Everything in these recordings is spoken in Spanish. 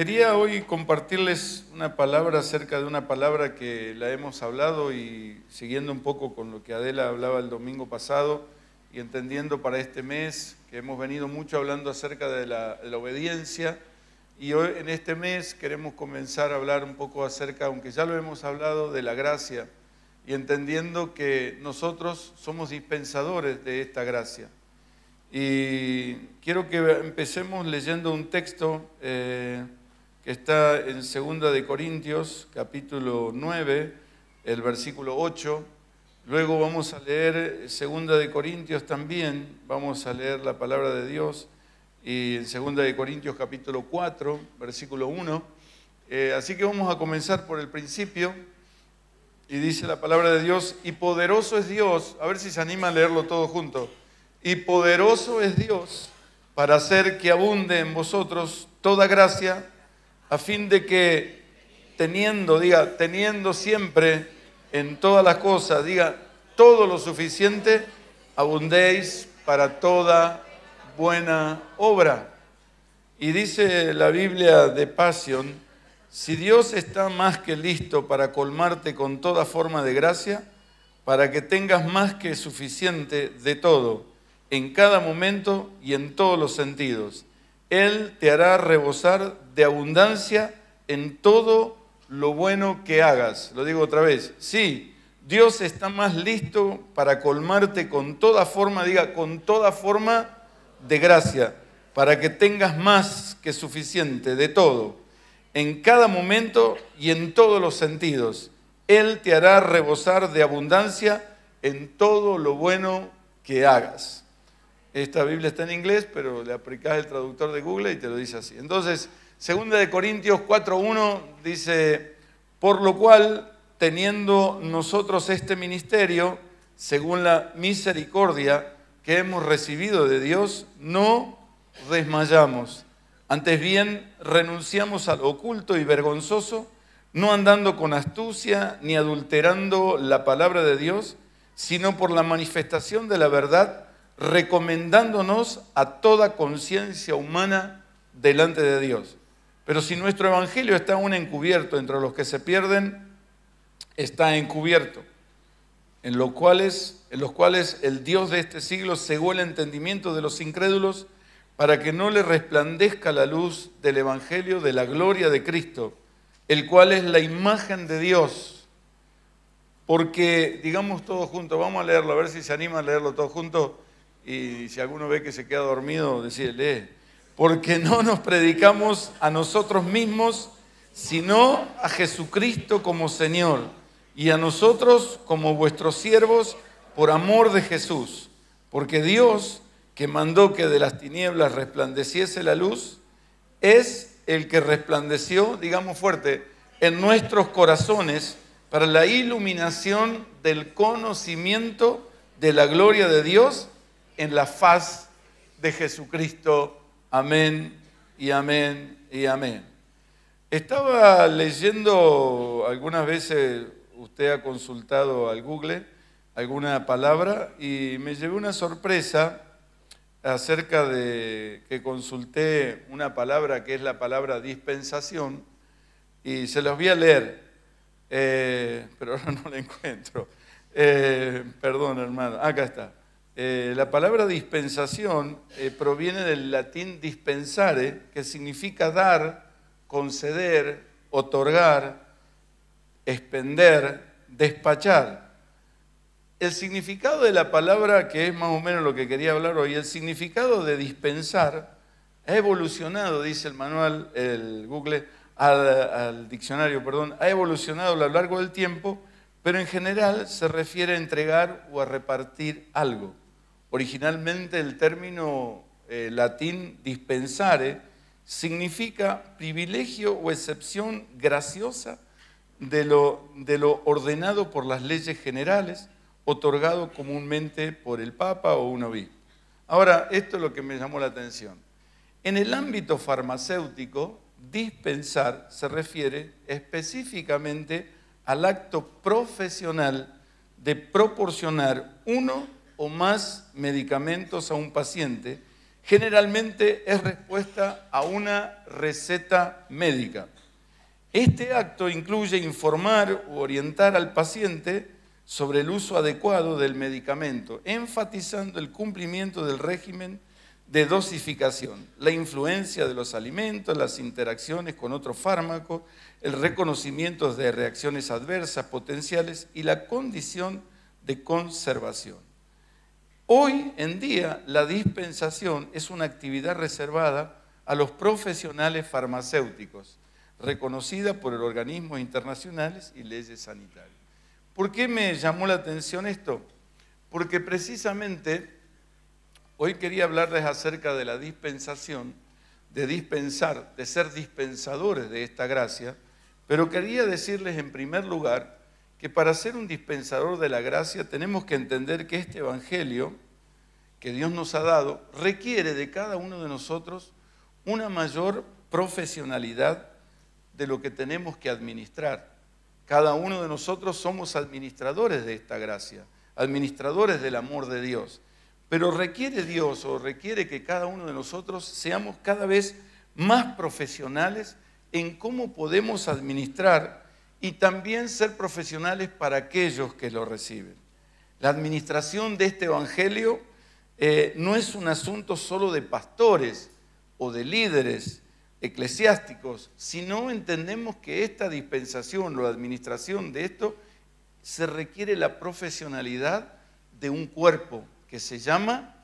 Quería hoy compartirles una palabra acerca de una palabra que la hemos hablado y siguiendo un poco con lo que Adela hablaba el domingo pasado y entendiendo para este mes que hemos venido mucho hablando acerca de la, obediencia y hoy en este mes queremos comenzar a hablar un poco acerca, aunque ya lo hemos hablado, de la gracia y entendiendo que nosotros somos dispensadores de esta gracia. Y quiero que empecemos leyendo un texto. Eh, está en 2 de Corintios, capítulo 9, el versículo 8. Luego vamos a leer 2 de Corintios también, vamos a leer la palabra de Dios y en 2 de Corintios capítulo 4, versículo 1. Eh, así que vamos a comenzar por el principio y dice la palabra de Dios, y poderoso es Dios, a ver si se anima a leerlo todo junto, y poderoso es Dios para hacer que abunde en vosotros toda gracia a fin de que teniendo, diga, teniendo siempre en todas las cosas, diga, todo lo suficiente, abundéis para toda buena obra. Y dice la Biblia de Pasión, si Dios está más que listo para colmarte con toda forma de gracia, para que tengas más que suficiente de todo, en cada momento y en todos los sentidos, Él te hará rebosar abundancia en todo lo bueno que hagas. Lo digo otra vez, sí, Dios está más listo para colmarte con toda forma, diga, con toda forma de gracia, para que tengas más que suficiente de todo, en cada momento y en todos los sentidos. Él te hará rebosar de abundancia en todo lo bueno que hagas. Esta Biblia está en inglés, pero le aplicás el traductor de Google y te lo dice así. Entonces, Segunda de Corintios 4.1 dice, por lo cual, teniendo nosotros este ministerio, según la misericordia que hemos recibido de Dios, no desmayamos. Antes bien, renunciamos al oculto y vergonzoso, no andando con astucia ni adulterando la palabra de Dios, sino por la manifestación de la verdad, recomendándonos a toda conciencia humana delante de Dios. Pero si nuestro Evangelio está aún encubierto entre los que se pierden, está encubierto, en, cuales, en los cuales el Dios de este siglo cegó el entendimiento de los incrédulos para que no le resplandezca la luz del Evangelio de la gloria de Cristo, el cual es la imagen de Dios. Porque, digamos todos juntos, vamos a leerlo, a ver si se anima a leerlo todos juntos, y si alguno ve que se queda dormido, decirle, lee porque no nos predicamos a nosotros mismos, sino a Jesucristo como Señor y a nosotros como vuestros siervos por amor de Jesús, porque Dios que mandó que de las tinieblas resplandeciese la luz, es el que resplandeció, digamos fuerte, en nuestros corazones para la iluminación del conocimiento de la gloria de Dios en la faz de Jesucristo Amén y amén y amén. Estaba leyendo algunas veces, usted ha consultado al Google alguna palabra y me llevé una sorpresa acerca de que consulté una palabra que es la palabra dispensación y se los voy a leer, eh, pero ahora no la encuentro. Eh, perdón, hermano, acá está. Eh, la palabra dispensación eh, proviene del latín dispensare, que significa dar, conceder, otorgar, expender, despachar. El significado de la palabra, que es más o menos lo que quería hablar hoy, el significado de dispensar ha evolucionado, dice el manual, el Google, al, al diccionario, perdón, ha evolucionado a lo largo del tiempo, pero en general se refiere a entregar o a repartir algo. Originalmente el término eh, latín dispensare significa privilegio o excepción graciosa de lo, de lo ordenado por las leyes generales, otorgado comúnmente por el Papa o un obispo. Ahora, esto es lo que me llamó la atención. En el ámbito farmacéutico, dispensar se refiere específicamente al acto profesional de proporcionar uno o más medicamentos a un paciente generalmente es respuesta a una receta médica. Este acto incluye informar o orientar al paciente sobre el uso adecuado del medicamento, enfatizando el cumplimiento del régimen de dosificación, la influencia de los alimentos, las interacciones con otro fármacos, el reconocimiento de reacciones adversas potenciales y la condición de conservación. Hoy en día la dispensación es una actividad reservada a los profesionales farmacéuticos, reconocida por organismos internacionales y leyes sanitarias. ¿Por qué me llamó la atención esto? Porque precisamente hoy quería hablarles acerca de la dispensación, de dispensar, de ser dispensadores de esta gracia, pero quería decirles en primer lugar que para ser un dispensador de la gracia tenemos que entender que este Evangelio que Dios nos ha dado requiere de cada uno de nosotros una mayor profesionalidad de lo que tenemos que administrar. Cada uno de nosotros somos administradores de esta gracia, administradores del amor de Dios. Pero requiere Dios o requiere que cada uno de nosotros seamos cada vez más profesionales en cómo podemos administrar y también ser profesionales para aquellos que lo reciben. La administración de este Evangelio eh, no es un asunto solo de pastores o de líderes eclesiásticos, sino entendemos que esta dispensación o la administración de esto se requiere la profesionalidad de un cuerpo que se llama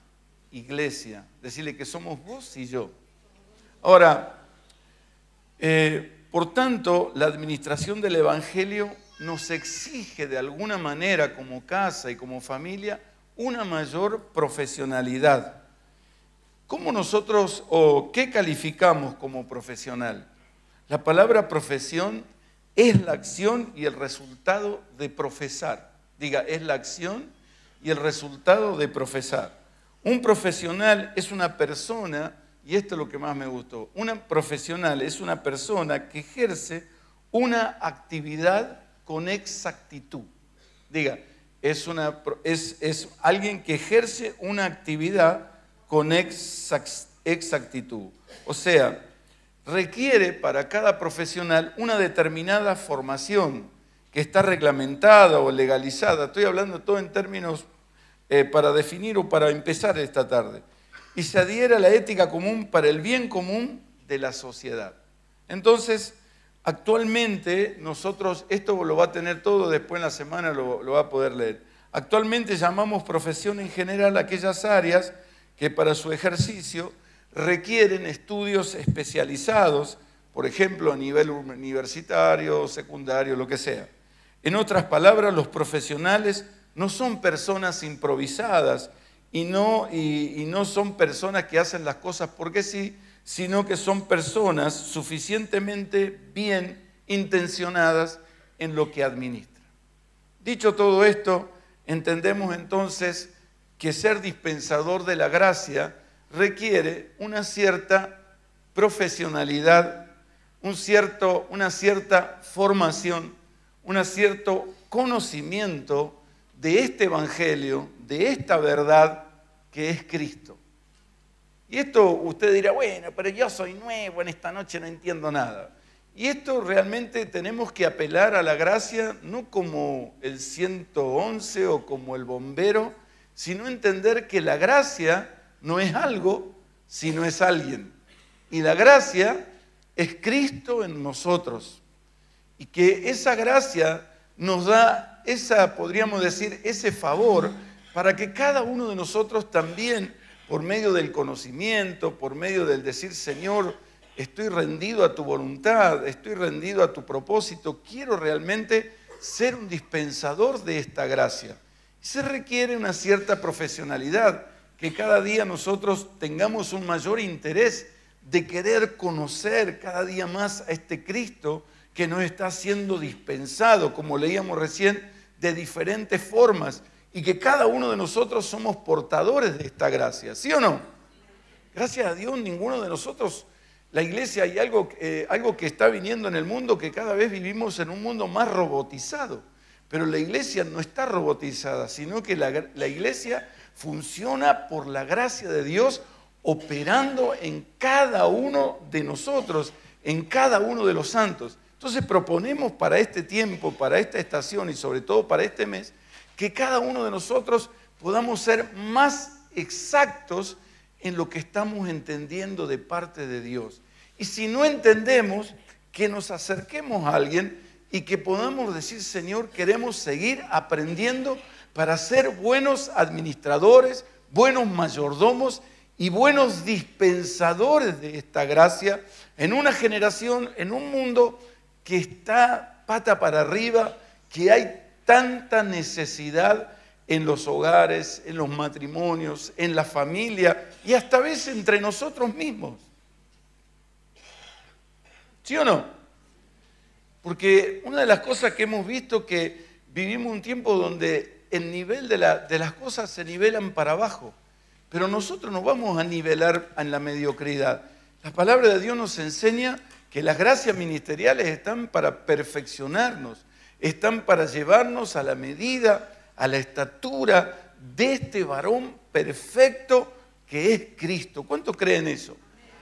iglesia. Decirle que somos vos y yo. Ahora, eh, por tanto, la administración del Evangelio nos exige de alguna manera como casa y como familia una mayor profesionalidad. ¿Cómo nosotros o qué calificamos como profesional? La palabra profesión es la acción y el resultado de profesar. Diga, es la acción y el resultado de profesar. Un profesional es una persona y esto es lo que más me gustó, una profesional es una persona que ejerce una actividad con exactitud. Diga, es, alguien que ejerce una actividad con exactitud. O sea, requiere para cada profesional una determinada formación que está reglamentada o legalizada. Estoy hablando todo en términos eh, para definir o para empezar esta tarde y se adhiera a la ética común para el bien común de la sociedad. Entonces, actualmente nosotros, esto lo va a tener todo, después en la semana lo, lo va a poder leer. Actualmente llamamos profesión en general aquellas áreas que para su ejercicio requieren estudios especializados, por ejemplo, a nivel universitario, secundario, lo que sea. En otras palabras, los profesionales no son personas improvisadas, y no, y, no son personas que hacen las cosas porque sí, sino que son personas suficientemente bien intencionadas en lo que administran. Dicho todo esto, entendemos entonces que ser dispensador de la gracia requiere una cierta profesionalidad, una cierta formación, un cierto conocimiento de este Evangelio, de esta verdad que es Cristo. Y esto usted dirá, bueno, pero yo soy nuevo, en esta noche no entiendo nada. Y esto realmente tenemos que apelar a la gracia, no como el 111 o como el bombero, sino entender que la gracia no es algo, sino es alguien. Y la gracia es Cristo en nosotros. Y que esa gracia nos da esa, podríamos decir, ese favor para que cada uno de nosotros también, por medio del conocimiento, por medio del decir, Señor, estoy rendido a tu voluntad, estoy rendido a tu propósito, quiero realmente ser un dispensador de esta gracia. Se requiere una cierta profesionalidad, que cada día nosotros tengamos un mayor interés de querer conocer cada día más a este Cristo que nos está siendo dispensado, como leíamos recién de diferentes formas y que cada uno de nosotros somos portadores de esta gracia, ¿sí o no? Gracias a Dios, ninguno de nosotros, la iglesia, hay algo, eh, algo que está viniendo en el mundo, que cada vez vivimos en un mundo más robotizado, pero la iglesia no está robotizada, sino que la, la iglesia funciona por la gracia de Dios operando en cada uno de nosotros, en cada uno de los santos. Entonces proponemos para este tiempo, para esta estación y sobre todo para este mes, que cada uno de nosotros podamos ser más exactos en lo que estamos entendiendo de parte de Dios. Y si no entendemos, que nos acerquemos a alguien y que podamos decir, Señor, queremos seguir aprendiendo para ser buenos administradores, buenos mayordomos y buenos dispensadores de esta gracia en una generación, en un mundo que está pata para arriba, que hay tanta necesidad en los hogares, en los matrimonios, en la familia y hasta vez veces entre nosotros mismos. ¿Sí o no? Porque una de las cosas que hemos visto que vivimos un tiempo donde el nivel de, las cosas se nivelan para abajo, pero nosotros nos vamos a nivelar en la mediocridad. La palabra de Dios nos enseña que las gracias ministeriales están para perfeccionarnos, están para llevarnos a la medida, a la estatura de este varón perfecto que es Cristo. ¿Cuántos creen eso?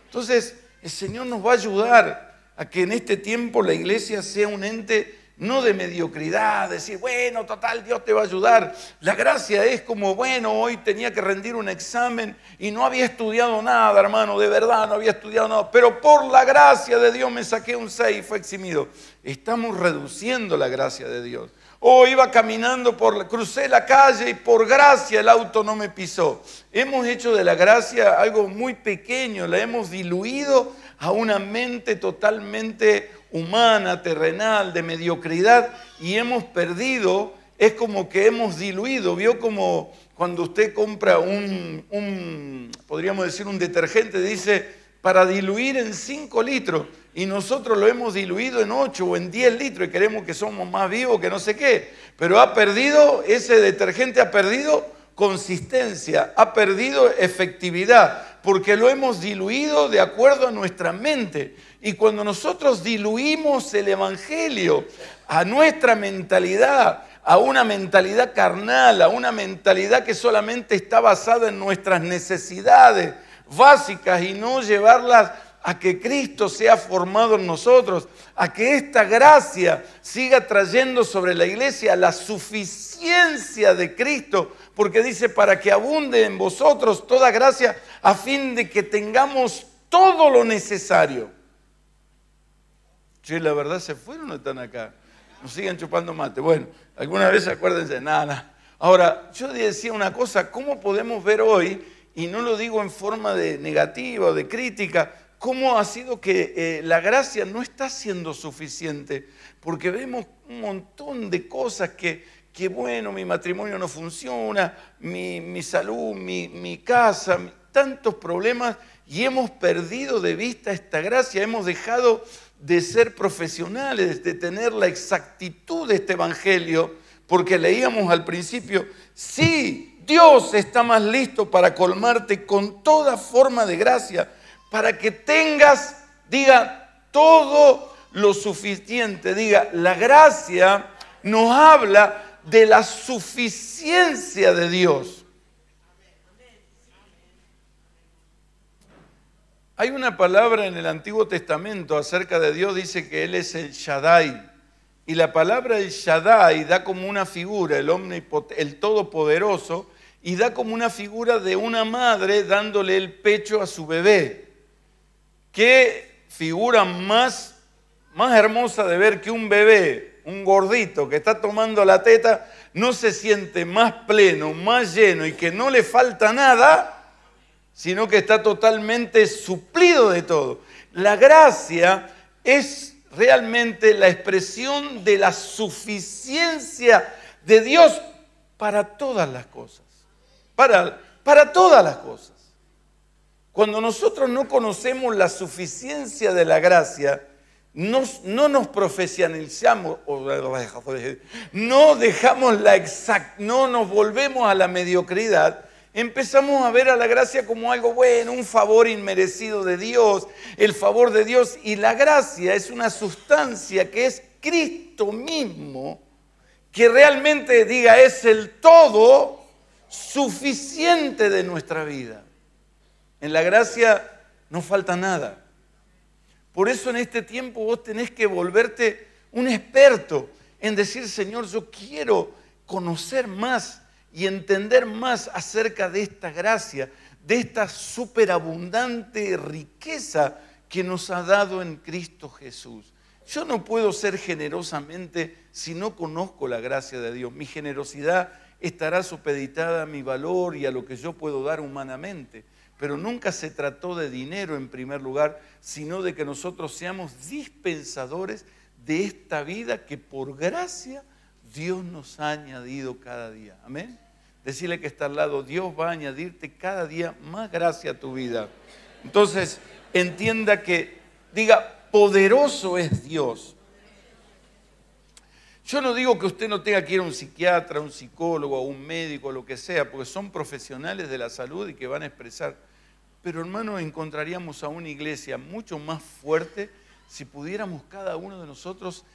Entonces, el Señor nos va a ayudar a que en este tiempo la iglesia sea un ente no de mediocridad, decir, bueno, total, Dios te va a ayudar. La gracia es como, bueno, hoy tenía que rendir un examen y no había estudiado nada, hermano, de verdad, no había estudiado nada, pero por la gracia de Dios me saqué un 6 y fue eximido. Estamos reduciendo la gracia de Dios. O iba caminando por, crucé la calle y por gracia el auto no me pisó. Hemos hecho de la gracia algo muy pequeño, la hemos diluido a una mente totalmente humana, terrenal, de mediocridad, y hemos perdido, es como que hemos diluido, vio como cuando usted compra un, podríamos decir, un detergente, dice, para diluir en 5 litros, y nosotros lo hemos diluido en 8 o en 10 litros, y queremos que somos más vivos, que no sé qué, pero ha perdido, ese detergente ha perdido consistencia, ha perdido efectividad, porque lo hemos diluido de acuerdo a nuestra mente. Y cuando nosotros diluimos el Evangelio a nuestra mentalidad, a una mentalidad carnal, a una mentalidad que solamente está basada en nuestras necesidades básicas y no llevarlas a que Cristo sea formado en nosotros, a que esta gracia siga trayendo sobre la iglesia la suficiencia de Cristo, porque dice, para que abunde en vosotros toda gracia, a fin de que tengamos todo lo necesario Che, la verdad se fueron o están acá. Nos siguen chupando mate. Bueno, alguna vez acuérdense, nada, nada. Ahora, yo decía una cosa, ¿cómo podemos ver hoy, y no lo digo en forma de negativa o de crítica, cómo ha sido que eh, la gracia no está siendo suficiente, porque vemos un montón de cosas que, que bueno, mi matrimonio no funciona, mi, salud, mi casa, tantos problemas, y hemos perdido de vista esta gracia, hemos dejado de ser profesionales, de tener la exactitud de este Evangelio, porque leíamos al principio, sí, Dios está más listo para colmarte con toda forma de gracia, para que tengas, diga, todo lo suficiente, diga, la gracia nos habla de la suficiencia de Dios. Hay una palabra en el Antiguo Testamento acerca de Dios, dice que Él es el Shaddai. Y la palabra el Shaddai da como una figura, el, el todopoderoso, y da como una figura de una madre dándole el pecho a su bebé. ¿Qué figura más, más hermosa de ver que un bebé, un gordito que está tomando la teta, no se siente más pleno, más lleno y que no le falta nada? sino que está totalmente suplido de todo. La gracia es realmente la expresión de la suficiencia de Dios para todas las cosas, para, todas las cosas. Cuando nosotros no conocemos la suficiencia de la gracia, no nos profesionalizamos, no dejamos la no nos volvemos a la mediocridad, empezamos a ver a la gracia como algo bueno, un favor inmerecido de Dios, el favor de Dios. Y la gracia es una sustancia que es Cristo mismo, que realmente diga es el todo suficiente de nuestra vida. En la gracia no falta nada. Por eso en este tiempo vos tenés que volverte un experto en decir, Señor, yo quiero conocer más y entender más acerca de esta gracia, de esta superabundante riqueza que nos ha dado en Cristo Jesús. Yo no puedo ser generosamente si no conozco la gracia de Dios. Mi generosidad estará supeditada a mi valor y a lo que yo puedo dar humanamente. Pero nunca se trató de dinero en primer lugar, sino de que nosotros seamos dispensadores de esta vida que por gracia Dios nos ha añadido cada día. Amén. Decirle que está al lado, Dios va a añadirte cada día más gracia a tu vida. Entonces, entienda que, diga, poderoso es Dios. Yo no digo que usted no tenga que ir a un psiquiatra, un psicólogo, a un médico, lo que sea, porque son profesionales de la salud y que van a expresar. Pero hermano, encontraríamos a una iglesia mucho más fuerte si pudiéramos cada uno de nosotros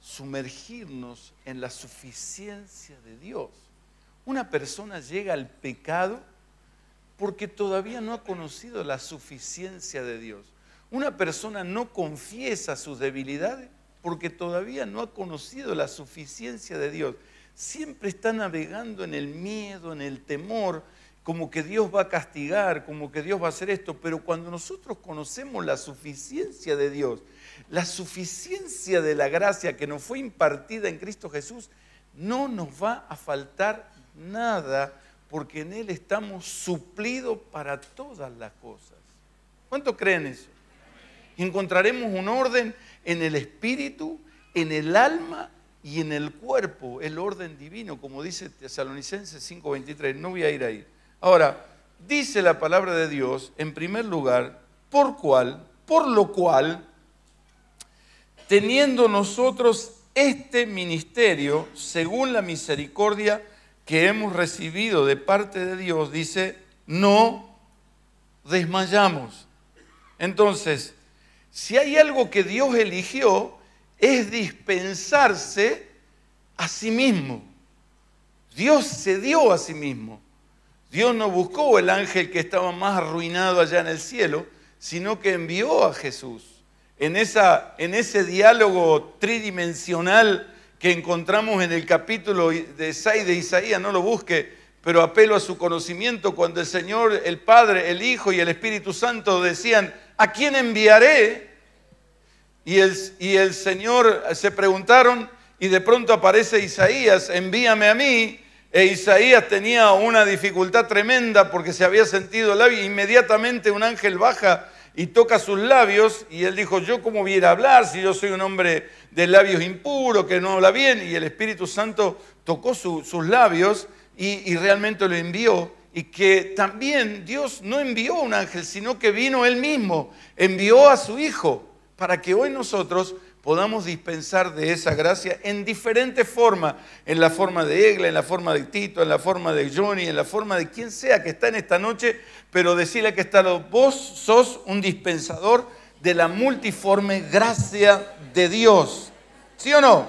sumergirnos en la suficiencia de Dios. Una persona llega al pecado porque todavía no ha conocido la suficiencia de Dios. Una persona no confiesa sus debilidades porque todavía no ha conocido la suficiencia de Dios. Siempre está navegando en el miedo, en el temor, como que Dios va a castigar, como que Dios va a hacer esto, pero cuando nosotros conocemos la suficiencia de Dios, la suficiencia de la gracia que nos fue impartida en Cristo Jesús, no nos va a faltar nada, porque en Él estamos suplidos para todas las cosas. ¿Cuántos creen eso? Encontraremos un orden en el espíritu, en el alma y en el cuerpo, el orden divino, como dice Tesalonicenses 5:23. No voy a ir ahí. Ahora, dice la palabra de Dios, en primer lugar, por cual, por lo cual, teniendo nosotros este ministerio, según la misericordia, que hemos recibido de parte de Dios, dice, no desmayamos. Entonces, si hay algo que Dios eligió, es dispensarse a sí mismo. Dios se dio a sí mismo. Dios no buscó el ángel que estaba más arruinado allá en el cielo, sino que envió a Jesús. En, esa, en ese diálogo tridimensional que encontramos en el capítulo de 6 de Isaías, no lo busque, pero apelo a su conocimiento cuando el Señor, el Padre, el Hijo y el Espíritu Santo decían, ¿a quién enviaré? Y el, Señor eh, se preguntaron y de pronto aparece Isaías, envíame a mí. E Isaías tenía una dificultad tremenda porque se había sentido el labio. Inmediatamente un ángel baja y toca sus labios y él dijo, yo cómo viera hablar si yo soy un hombre de labios impuros, que no habla bien, y el Espíritu Santo tocó sus labios y, realmente lo envió y que también Dios no envió un ángel, sino que vino Él mismo, envió a su Hijo, para que hoy nosotros podamos dispensar de esa gracia en diferentes forma, en la forma de Egla, en la forma de Tito, en la forma de Johnny, en la forma de quien sea que está en esta noche, pero decirle que está, vos sos un dispensador de la multiforme gracia de Dios. ¿Sí o no?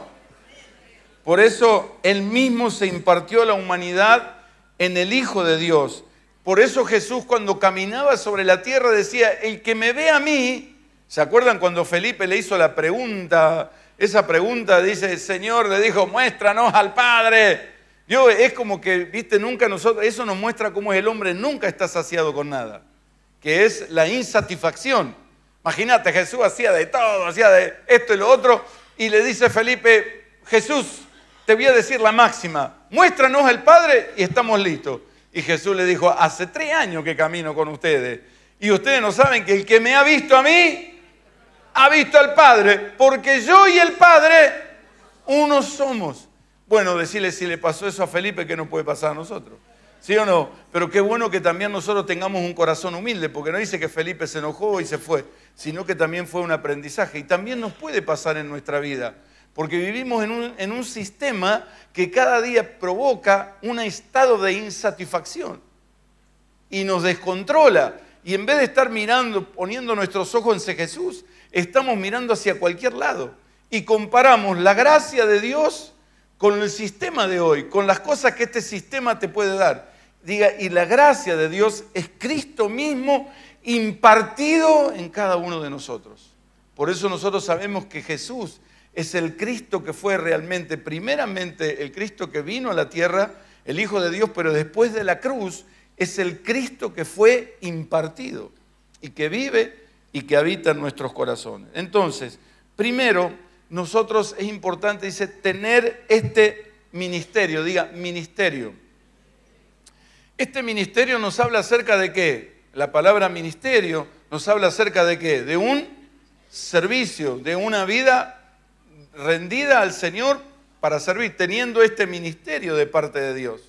Por eso Él mismo se impartió a la humanidad en el Hijo de Dios. Por eso Jesús cuando caminaba sobre la tierra decía, el que me ve a mí, ¿se acuerdan cuando Felipe le hizo la pregunta? Esa pregunta dice, el Señor le dijo, muéstranos al Padre. Yo, es como que, viste, nunca nosotros, eso nos muestra cómo es el hombre, nunca está saciado con nada, que es la insatisfacción. Imagínate, Jesús hacía de todo, hacía de esto y lo otro, y le dice Felipe, Jesús, te voy a decir la máxima, muéstranos el Padre y estamos listos. Y Jesús le dijo, hace tres años que camino con ustedes, y ustedes no saben que el que me ha visto a mí, ha visto al Padre, porque yo y el Padre, uno somos. Bueno, decirle si le pasó eso a Felipe, que no puede pasar a nosotros. ¿Sí o no? Pero qué bueno que también nosotros tengamos un corazón humilde, porque no dice que Felipe se enojó y se fue sino que también fue un aprendizaje. Y también nos puede pasar en nuestra vida, porque vivimos en un, en un sistema que cada día provoca un estado de insatisfacción y nos descontrola. Y en vez de estar mirando, poniendo nuestros ojos en Jesús, estamos mirando hacia cualquier lado y comparamos la gracia de Dios con el sistema de hoy, con las cosas que este sistema te puede dar. Diga, y la gracia de Dios es Cristo mismo impartido en cada uno de nosotros. Por eso nosotros sabemos que Jesús es el Cristo que fue realmente, primeramente el Cristo que vino a la tierra, el Hijo de Dios, pero después de la cruz es el Cristo que fue impartido y que vive y que habita en nuestros corazones. Entonces, primero, nosotros es importante, dice, tener este ministerio, diga ministerio. Este ministerio nos habla acerca de qué? La palabra ministerio nos habla acerca de qué? De un servicio, de una vida rendida al Señor para servir, teniendo este ministerio de parte de Dios.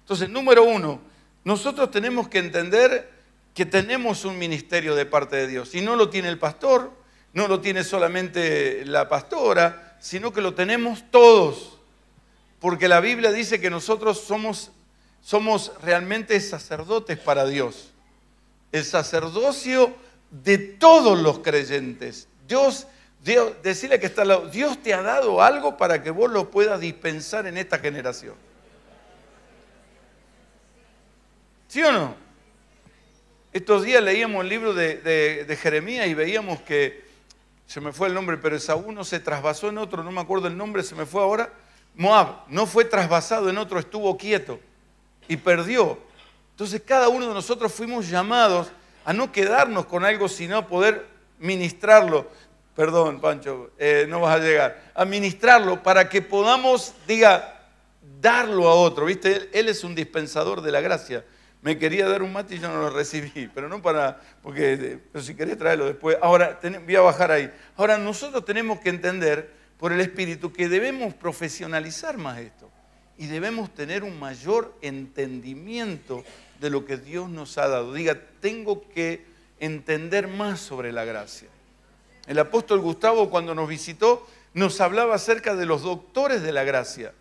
Entonces, número uno, nosotros tenemos que entender que tenemos un ministerio de parte de Dios. Y no lo tiene el pastor, no lo tiene solamente la pastora, sino que lo tenemos todos. Porque la Biblia dice que nosotros somos, somos realmente sacerdotes para Dios el sacerdocio de todos los creyentes. Dios, Dios decirle que está al lado, Dios te ha dado algo para que vos lo puedas dispensar en esta generación. ¿Sí o no? Estos días leíamos el libro de, Jeremías y veíamos que, se me fue el nombre, pero esa uno se trasvasó en otro, no me acuerdo el nombre, se me fue ahora. Moab no fue trasvasado en otro, estuvo quieto y perdió. Entonces cada uno de nosotros fuimos llamados a no quedarnos con algo, sino a poder ministrarlo. Perdón, Pancho, eh, no vas a llegar. A ministrarlo para que podamos, diga, darlo a otro. ¿Viste? Él, es un dispensador de la gracia. Me quería dar un mate y yo no lo recibí, pero no para, porque eh, si querés traerlo después. Ahora, voy a bajar ahí. Ahora, nosotros tenemos que entender por el Espíritu que debemos profesionalizar más esto y debemos tener un mayor entendimiento de lo que Dios nos ha dado. Diga, tengo que entender más sobre la gracia. El apóstol Gustavo cuando nos visitó nos hablaba acerca de los doctores de la gracia.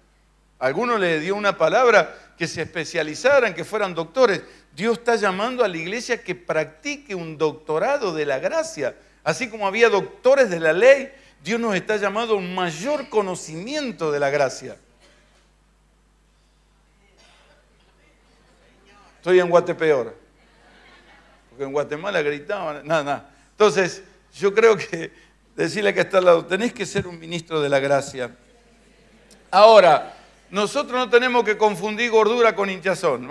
Alguno le dio una palabra que se especializaran, que fueran doctores. Dios está llamando a la iglesia que practique un doctorado de la gracia. Así como había doctores de la ley, Dios nos está llamando a un mayor conocimiento de la gracia. Estoy en Guatepeor. Porque en Guatemala gritaban, nada, nada. Entonces, yo creo que decirle que está al lado, tenés que ser un ministro de la gracia. Ahora, nosotros no tenemos que confundir gordura con hinchazón.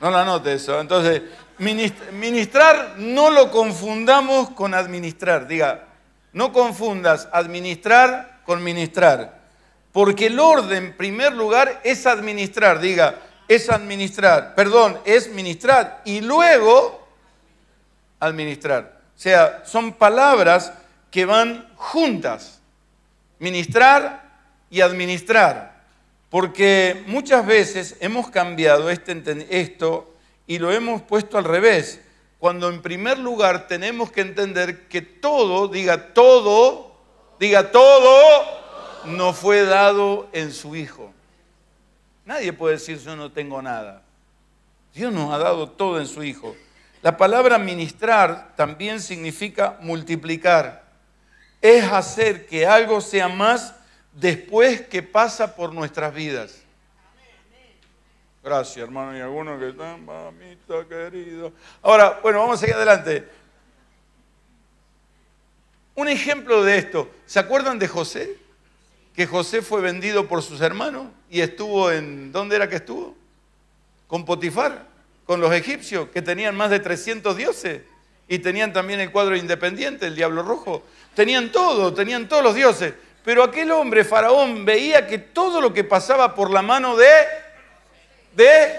No la note eso. Entonces, ministrar no lo confundamos con administrar. Diga, no confundas administrar con ministrar. Porque el orden, en primer lugar, es administrar. Diga, es administrar, perdón, es ministrar y luego administrar. O sea, son palabras que van juntas, ministrar y administrar, porque muchas veces hemos cambiado este esto y lo hemos puesto al revés, cuando en primer lugar tenemos que entender que todo, diga todo, diga todo, no fue dado en su Hijo. Nadie puede decir yo no tengo nada. Dios nos ha dado todo en su Hijo. La palabra ministrar también significa multiplicar. Es hacer que algo sea más después que pasa por nuestras vidas. Gracias, hermano. Y algunos que están, mamita querido. Ahora, bueno, vamos a seguir adelante. Un ejemplo de esto, ¿se acuerdan de José? que José fue vendido por sus hermanos y estuvo en, ¿dónde era que estuvo? Con Potifar, con los egipcios, que tenían más de 300 dioses y tenían también el cuadro independiente, el diablo rojo. Tenían todo, tenían todos los dioses. Pero aquel hombre, faraón, veía que todo lo que pasaba por la mano de, de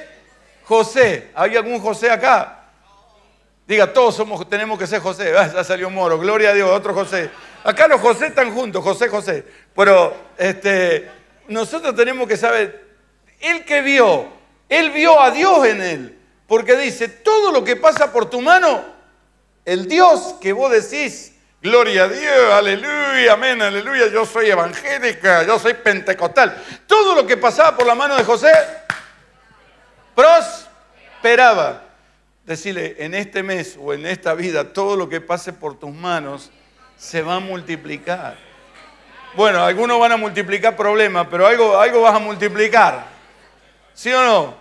José, ¿hay algún José acá? Diga, todos somos, tenemos que ser José. Ah, ya salió Moro, gloria a Dios, otro José. Acá los José están juntos, José, José. Pero este, nosotros tenemos que saber, él que vio, él vio a Dios en él. Porque dice, todo lo que pasa por tu mano, el Dios que vos decís, gloria a Dios, aleluya, amén, aleluya, yo soy evangélica, yo soy pentecostal. Todo lo que pasaba por la mano de José, prosperaba. Decirle, en este mes o en esta vida, todo lo que pase por tus manos, se va a multiplicar. Bueno, algunos van a multiplicar problemas, pero algo, algo vas a multiplicar. ¿Sí o no?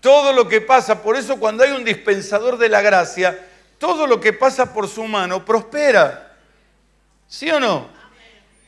Todo lo que pasa, por eso cuando hay un dispensador de la gracia, todo lo que pasa por su mano prospera. ¿Sí o no?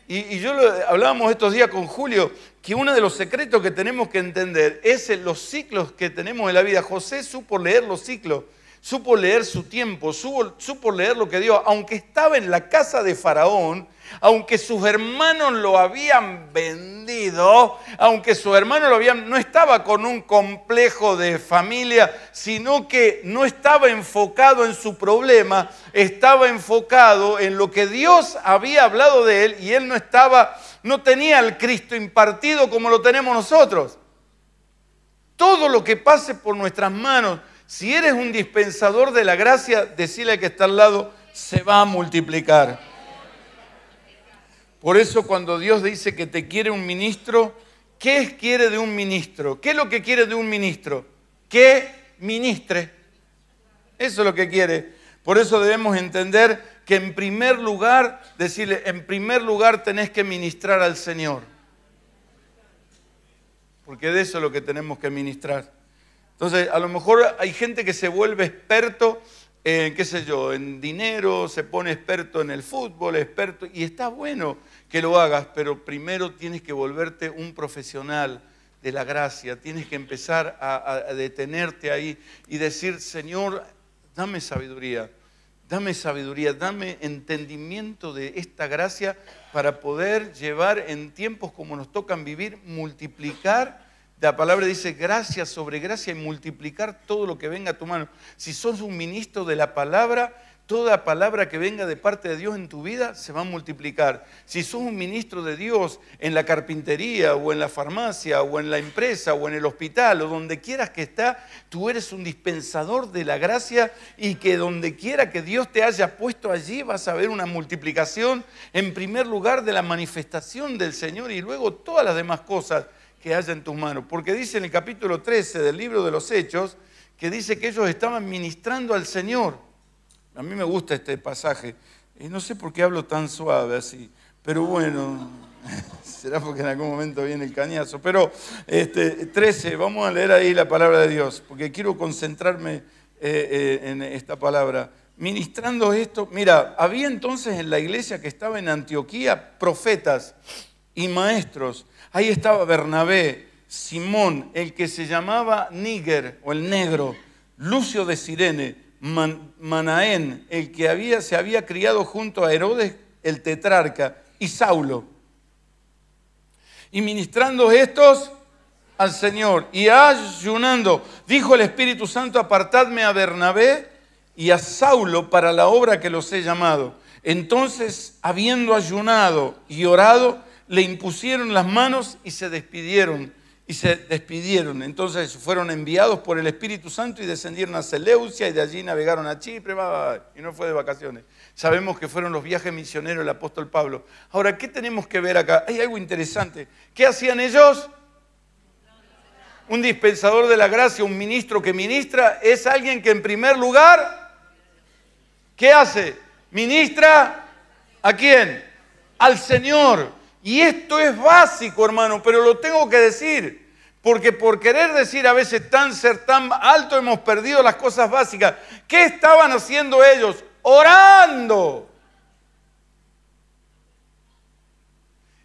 Y, yo hablábamos estos días con Julio, que uno de los secretos que tenemos que entender es los ciclos que tenemos en la vida. José supo leer los ciclos supo leer su tiempo, supo, supo leer lo que Dios, aunque estaba en la casa de Faraón, aunque sus hermanos lo habían vendido, aunque sus hermanos lo habían, no estaba con un complejo de familia, sino que no estaba enfocado en su problema, estaba enfocado en lo que Dios había hablado de él y él no estaba, no tenía al Cristo impartido como lo tenemos nosotros. Todo lo que pase por nuestras manos si eres un dispensador de la gracia, decirle que está al lado, se va a multiplicar. Por eso cuando Dios dice que te quiere un ministro, ¿qué quiere de un ministro? ¿Qué es lo que quiere de un ministro? Que ministre. Eso es lo que quiere. Por eso debemos entender que en primer lugar, decirle, en primer lugar tenés que ministrar al Señor. Porque de eso es lo que tenemos que ministrar. Entonces, a lo mejor hay gente que se vuelve experto en, qué sé yo, en dinero, se pone experto en el fútbol, experto, y está bueno que lo hagas, pero primero tienes que volverte un profesional de la gracia, tienes que empezar a, a detenerte ahí y decir, Señor, dame sabiduría, dame sabiduría, dame entendimiento de esta gracia para poder llevar en tiempos como nos tocan vivir, multiplicar la palabra dice gracia sobre gracia y multiplicar todo lo que venga a tu mano. Si sos un ministro de la palabra, toda palabra que venga de parte de Dios en tu vida se va a multiplicar. Si sos un ministro de Dios en la carpintería o en la farmacia o en la empresa o en el hospital o donde quieras que está, tú eres un dispensador de la gracia y que donde quiera que Dios te haya puesto allí vas a ver una multiplicación en primer lugar de la manifestación del Señor y luego todas las demás cosas que haya en tus manos. Porque dice en el capítulo 13 del libro de los Hechos que dice que ellos estaban ministrando al Señor. A mí me gusta este pasaje. Y no sé por qué hablo tan suave así, pero bueno, será porque en algún momento viene el cañazo. Pero este, 13, vamos a leer ahí la palabra de Dios, porque quiero concentrarme eh, eh, en esta palabra. Ministrando esto, mira, había entonces en la iglesia que estaba en Antioquía profetas y maestros Ahí estaba Bernabé, Simón, el que se llamaba Níger o el negro, Lucio de Sirene, Manaén, el que se había criado junto a Herodes el tetrarca, y Saulo. Y ministrando estos al Señor y ayunando, dijo el Espíritu Santo, apartadme a Bernabé y a Saulo para la obra que los he llamado. Entonces, habiendo ayunado y orado, le impusieron las manos y se despidieron. Y se despidieron. Entonces fueron enviados por el Espíritu Santo y descendieron a Seleucia y de allí navegaron a Chipre. y no fue de vacaciones. Sabemos que fueron los viajes misioneros del apóstol Pablo. Ahora, ¿qué tenemos que ver acá? Hay algo interesante. ¿Qué hacían ellos? Un dispensador de la gracia, un ministro que ministra, es alguien que en primer lugar, ¿qué hace? Ministra a quién? Al Señor. Y esto es básico, hermano, pero lo tengo que decir. Porque por querer decir a veces tan ser tan alto hemos perdido las cosas básicas. ¿Qué estaban haciendo ellos? Orando.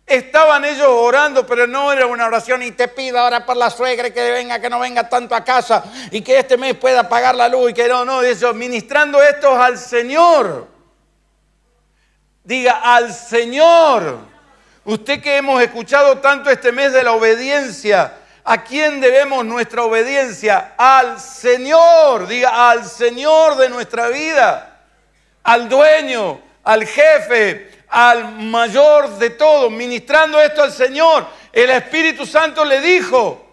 Estaban ellos orando, pero no era una oración y te pido ahora por la suegra que venga, que no venga tanto a casa y que este mes pueda pagar la luz y que no, no, eso, ministrando esto al Señor. Diga al Señor. Usted que hemos escuchado tanto este mes de la obediencia, ¿a quién debemos nuestra obediencia? Al Señor, diga, al Señor de nuestra vida, al dueño, al jefe, al mayor de todos, ministrando esto al Señor. El Espíritu Santo le dijo,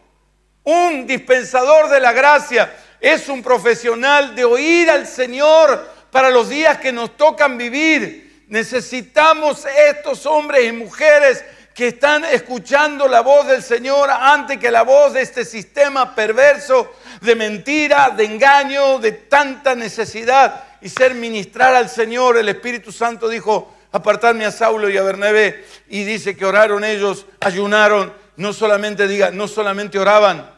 un dispensador de la gracia es un profesional de oír al Señor para los días que nos tocan vivir Necesitamos estos hombres y mujeres que están escuchando la voz del Señor antes que la voz de este sistema perverso de mentira, de engaño, de tanta necesidad y ser ministrar al Señor. El Espíritu Santo dijo, apartadme a Saulo y a Bernabé. Y dice que oraron ellos, ayunaron, no solamente diga, no solamente oraban,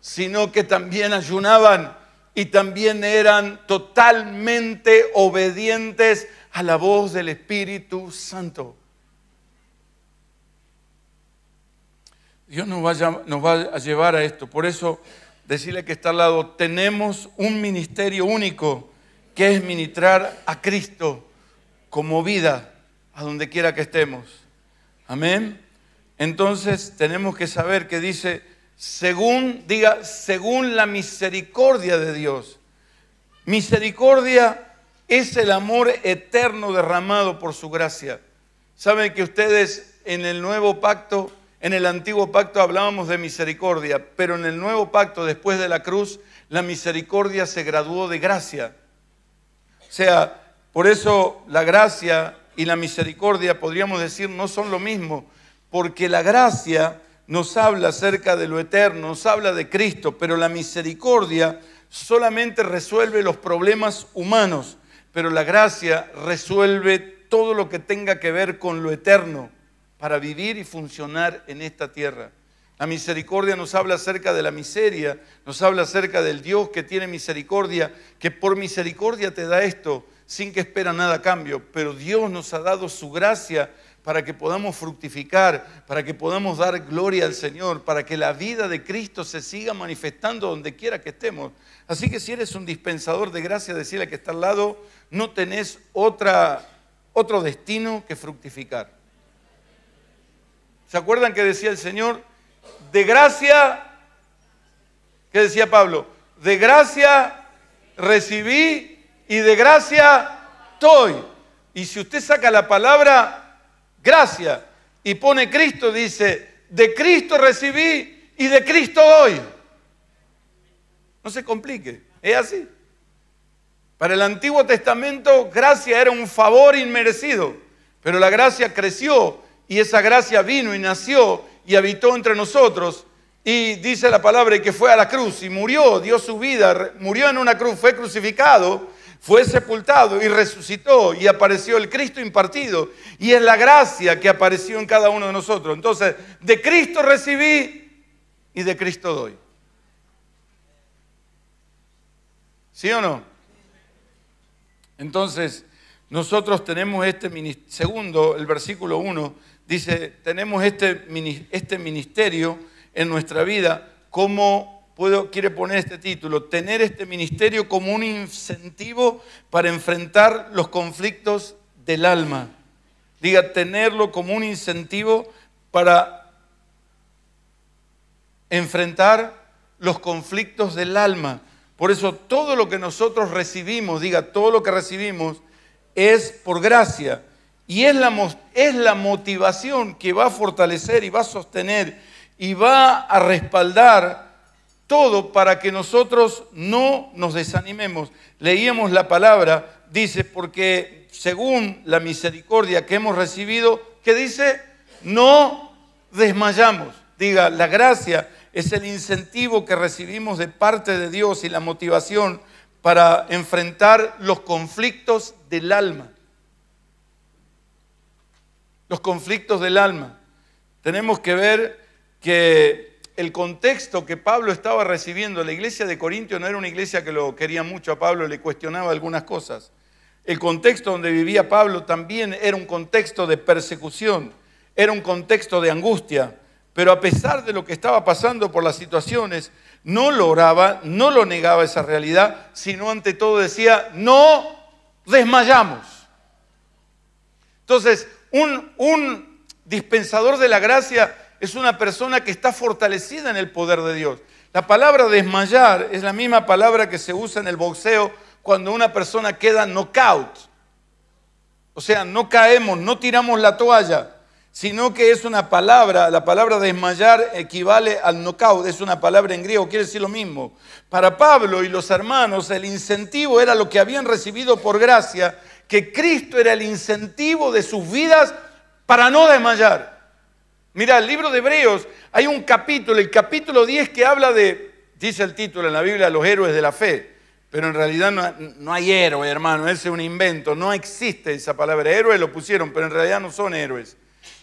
sino que también ayunaban y también eran totalmente obedientes a la voz del Espíritu Santo. Dios nos va a, llevar a esto. Por eso, decirle que está al lado, tenemos un ministerio único que es ministrar a Cristo como vida a donde quiera que estemos. Amén. Entonces tenemos que saber que dice, según, diga, según la misericordia de Dios. Misericordia es el amor eterno derramado por su gracia. Saben que ustedes en el nuevo pacto, en el antiguo pacto hablábamos de misericordia, pero en el nuevo pacto después de la cruz, la misericordia se graduó de gracia. O sea, por eso la gracia y la misericordia, podríamos decir, no son lo mismo, porque la gracia nos habla acerca de lo eterno, nos habla de Cristo, pero la misericordia solamente resuelve los problemas humanos pero la gracia resuelve todo lo que tenga que ver con lo eterno para vivir y funcionar en esta tierra. La misericordia nos habla acerca de la miseria, nos habla acerca del Dios que tiene misericordia, que por misericordia te da esto sin que espera nada a cambio, pero Dios nos ha dado su gracia para que podamos fructificar, para que podamos dar gloria al Señor, para que la vida de Cristo se siga manifestando donde quiera que estemos. Así que si eres un dispensador de gracia, decirle que está al lado, no tenés otra, otro destino que fructificar. ¿Se acuerdan que decía el Señor? De gracia, ¿qué decía Pablo? De gracia recibí y de gracia estoy. Y si usted saca la palabra gracia y pone Cristo, dice, de Cristo recibí y de Cristo doy. No se complique, es así. Para el Antiguo Testamento, gracia era un favor inmerecido, pero la gracia creció y esa gracia vino y nació y habitó entre nosotros. Y dice la palabra que fue a la cruz y murió, dio su vida, murió en una cruz, fue crucificado, fue sepultado y resucitó y apareció el Cristo impartido. Y es la gracia que apareció en cada uno de nosotros. Entonces, de Cristo recibí y de Cristo doy. ¿Sí o no? Entonces, nosotros tenemos este ministerio, segundo, el versículo 1 dice, tenemos este, este, ministerio en nuestra vida, ¿cómo puedo, quiere poner este título? Tener este ministerio como un incentivo para enfrentar los conflictos del alma. Diga, tenerlo como un incentivo para enfrentar los conflictos del alma. Por eso todo lo que nosotros recibimos, diga, todo lo que recibimos es por gracia. Y es la, es la motivación que va a fortalecer y va a sostener y va a respaldar todo para que nosotros no nos desanimemos. Leíamos la palabra, dice, porque según la misericordia que hemos recibido, que dice, no desmayamos. Diga, la gracia es el incentivo que recibimos de parte de Dios y la motivación para enfrentar los conflictos del alma. Los conflictos del alma. Tenemos que ver que el contexto que Pablo estaba recibiendo, la iglesia de Corintio no era una iglesia que lo quería mucho a Pablo, le cuestionaba algunas cosas. El contexto donde vivía Pablo también era un contexto de persecución, era un contexto de angustia, pero a pesar de lo que estaba pasando por las situaciones, no lo oraba, no lo negaba esa realidad, sino ante todo decía, no desmayamos. Entonces, un, un dispensador de la gracia es una persona que está fortalecida en el poder de Dios. La palabra desmayar es la misma palabra que se usa en el boxeo cuando una persona queda knockout. O sea, no caemos, no tiramos la toalla sino que es una palabra, la palabra desmayar equivale al knockout, es una palabra en griego, quiere decir lo mismo. Para Pablo y los hermanos el incentivo era lo que habían recibido por gracia, que Cristo era el incentivo de sus vidas para no desmayar. Mira, el libro de Hebreos hay un capítulo, el capítulo 10 que habla de, dice el título en la Biblia, los héroes de la fe, pero en realidad no, no hay héroe, hermano, ese es un invento, no existe esa palabra. Héroes lo pusieron, pero en realidad no son héroes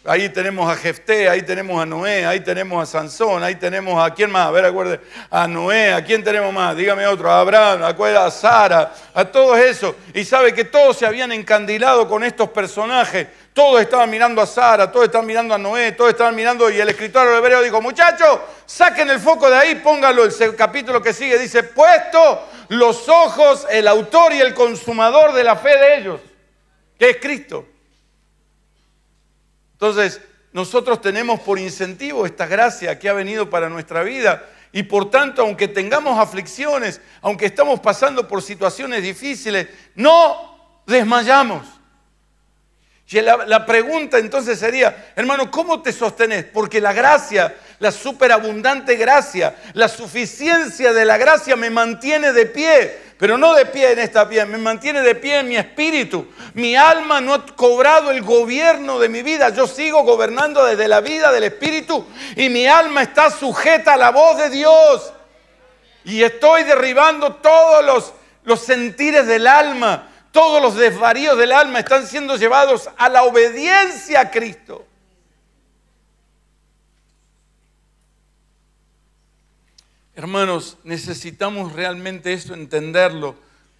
Ahí tenemos a Jefté, ahí tenemos a Noé, ahí tenemos a Sansón, ahí tenemos a quién más, a ver, acuerde, a Noé, a quién tenemos más, dígame otro, a Abraham, acuerda, a Sara, a todos esos. Y sabe que todos se habían encandilado con estos personajes, todos estaban mirando a Sara, todos estaban mirando a Noé, todos estaban mirando, y el escritor hebreo dijo, muchachos, saquen el foco de ahí, póngalo, el capítulo que sigue dice, puesto los ojos, el autor y el consumador de la fe de ellos, que es Cristo. Entonces, nosotros tenemos por incentivo esta gracia que ha venido para nuestra vida y por tanto, aunque tengamos aflicciones, aunque estamos pasando por situaciones difíciles, no desmayamos. Y la, pregunta entonces sería, hermano, ¿cómo te sostenés? Porque la gracia, la superabundante gracia, la suficiencia de la gracia me mantiene de pie pero no de pie en esta piel, me mantiene de pie en mi espíritu. Mi alma no ha cobrado el gobierno de mi vida, yo sigo gobernando desde la vida del espíritu y mi alma está sujeta a la voz de Dios. Y estoy derribando todos los, los sentires del alma, todos los desvaríos del alma están siendo llevados a la obediencia a Cristo. Hermanos, necesitamos realmente esto, entenderlo,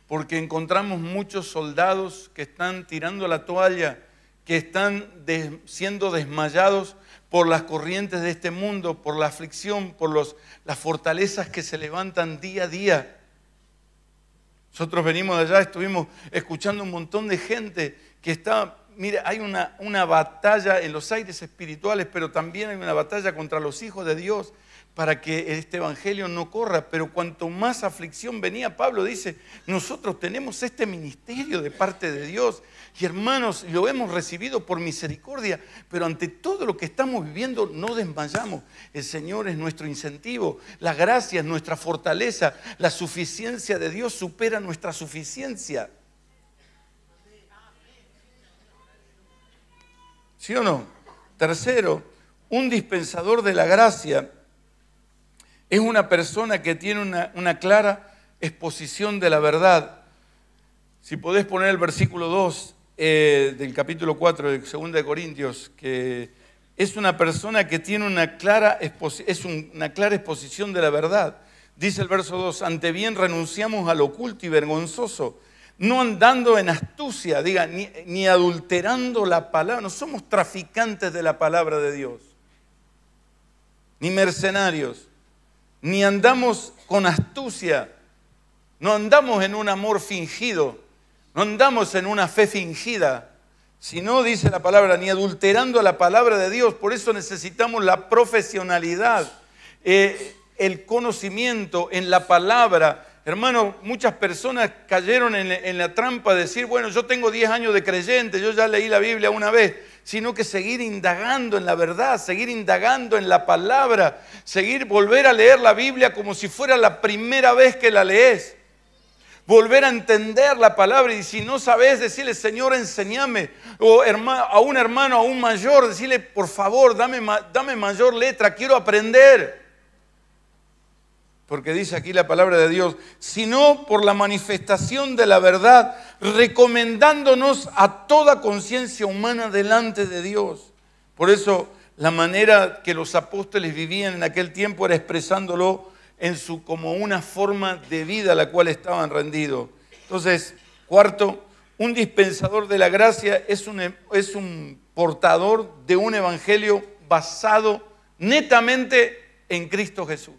porque encontramos muchos soldados que están tirando la toalla, que están siendo desmayados por las corrientes de este mundo, por la aflicción, por las fortalezas que se levantan día a día. Nosotros venimos de allá, estuvimos escuchando un montón de gente que está, mira, hay una, una batalla en los aires espirituales, pero también hay una batalla contra los hijos de Dios para que este evangelio no corra, pero cuanto más aflicción venía, Pablo dice, nosotros tenemos este ministerio de parte de Dios y hermanos, lo hemos recibido por misericordia, pero ante todo lo que estamos viviendo no desmayamos. El Señor es nuestro incentivo, la gracia es nuestra fortaleza, la suficiencia de Dios supera nuestra suficiencia. ¿Sí o no? Tercero, un dispensador de la gracia es una persona que tiene una, clara exposición de la verdad. Si podés poner el versículo 2 eh, del capítulo 4 de 2 Corintios, que es una persona que tiene una clara, es una clara exposición de la verdad. Dice el verso 2, ante bien renunciamos al oculto y vergonzoso, no andando en astucia, diga, ni, adulterando la palabra, no somos traficantes de la palabra de Dios, ni mercenarios ni andamos con astucia, no andamos en un amor fingido, no andamos en una fe fingida, sino, dice la palabra, ni adulterando a la palabra de Dios. Por eso necesitamos la profesionalidad, eh, el conocimiento en la palabra. Hermano, muchas personas cayeron en, en la trampa de decir, bueno, yo tengo 10 años de creyente, yo ya leí la Biblia una vez, sino que seguir indagando en la verdad, seguir indagando en la palabra, seguir volver a leer la Biblia como si fuera la primera vez que la lees. Volver a entender la palabra y si no sabes, decirle, Señor, enséñame. O a un hermano, a un mayor, decirle, por favor, dame, dame mayor letra, quiero aprender porque dice aquí la palabra de Dios, sino por la manifestación de la verdad, recomendándonos a toda conciencia humana delante de Dios. Por eso la manera que los apóstoles vivían en aquel tiempo era expresándolo en su como una forma de vida a la cual estaban rendidos. Entonces, cuarto, un dispensador de la gracia es un, es un portador de un evangelio basado netamente en Cristo Jesús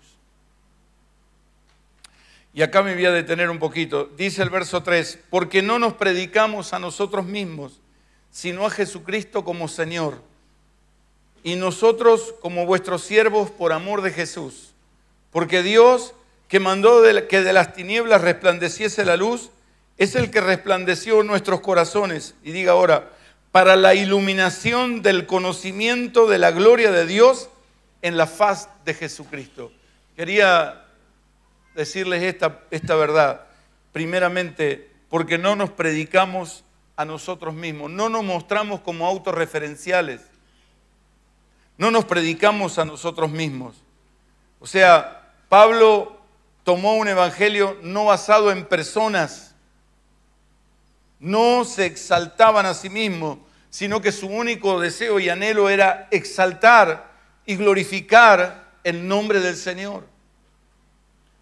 y acá me voy a detener un poquito, dice el verso 3, porque no nos predicamos a nosotros mismos, sino a Jesucristo como Señor, y nosotros como vuestros siervos por amor de Jesús, porque Dios que mandó que de las tinieblas resplandeciese la luz, es el que resplandeció nuestros corazones, y diga ahora, para la iluminación del conocimiento de la gloria de Dios en la faz de Jesucristo. Quería decirles esta, esta verdad. Primeramente, porque no nos predicamos a nosotros mismos, no nos mostramos como autorreferenciales, no nos predicamos a nosotros mismos. O sea, Pablo tomó un evangelio no basado en personas, no se exaltaban a sí mismos, sino que su único deseo y anhelo era exaltar y glorificar el nombre del Señor.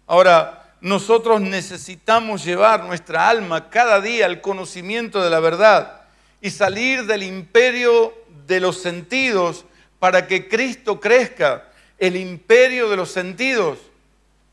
Ahora, nosotros necesitamos llevar nuestra alma cada día al conocimiento de la verdad y salir del imperio de los sentidos para que Cristo crezca, el imperio de los sentidos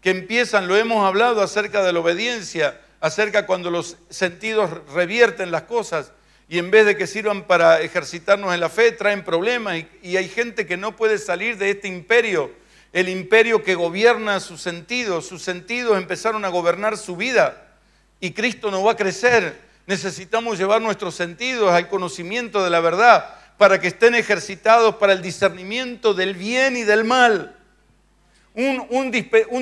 que empiezan, lo hemos hablado acerca de la obediencia, acerca cuando los sentidos revierten las cosas y en vez de que sirvan para ejercitarnos en la fe, traen problemas y, hay gente que no puede salir de este imperio el imperio que gobierna sus sentidos. Sus sentidos empezaron a gobernar su vida y Cristo no va a crecer. Necesitamos llevar nuestros sentidos al conocimiento de la verdad para que estén ejercitados para el discernimiento del bien y del mal. Un,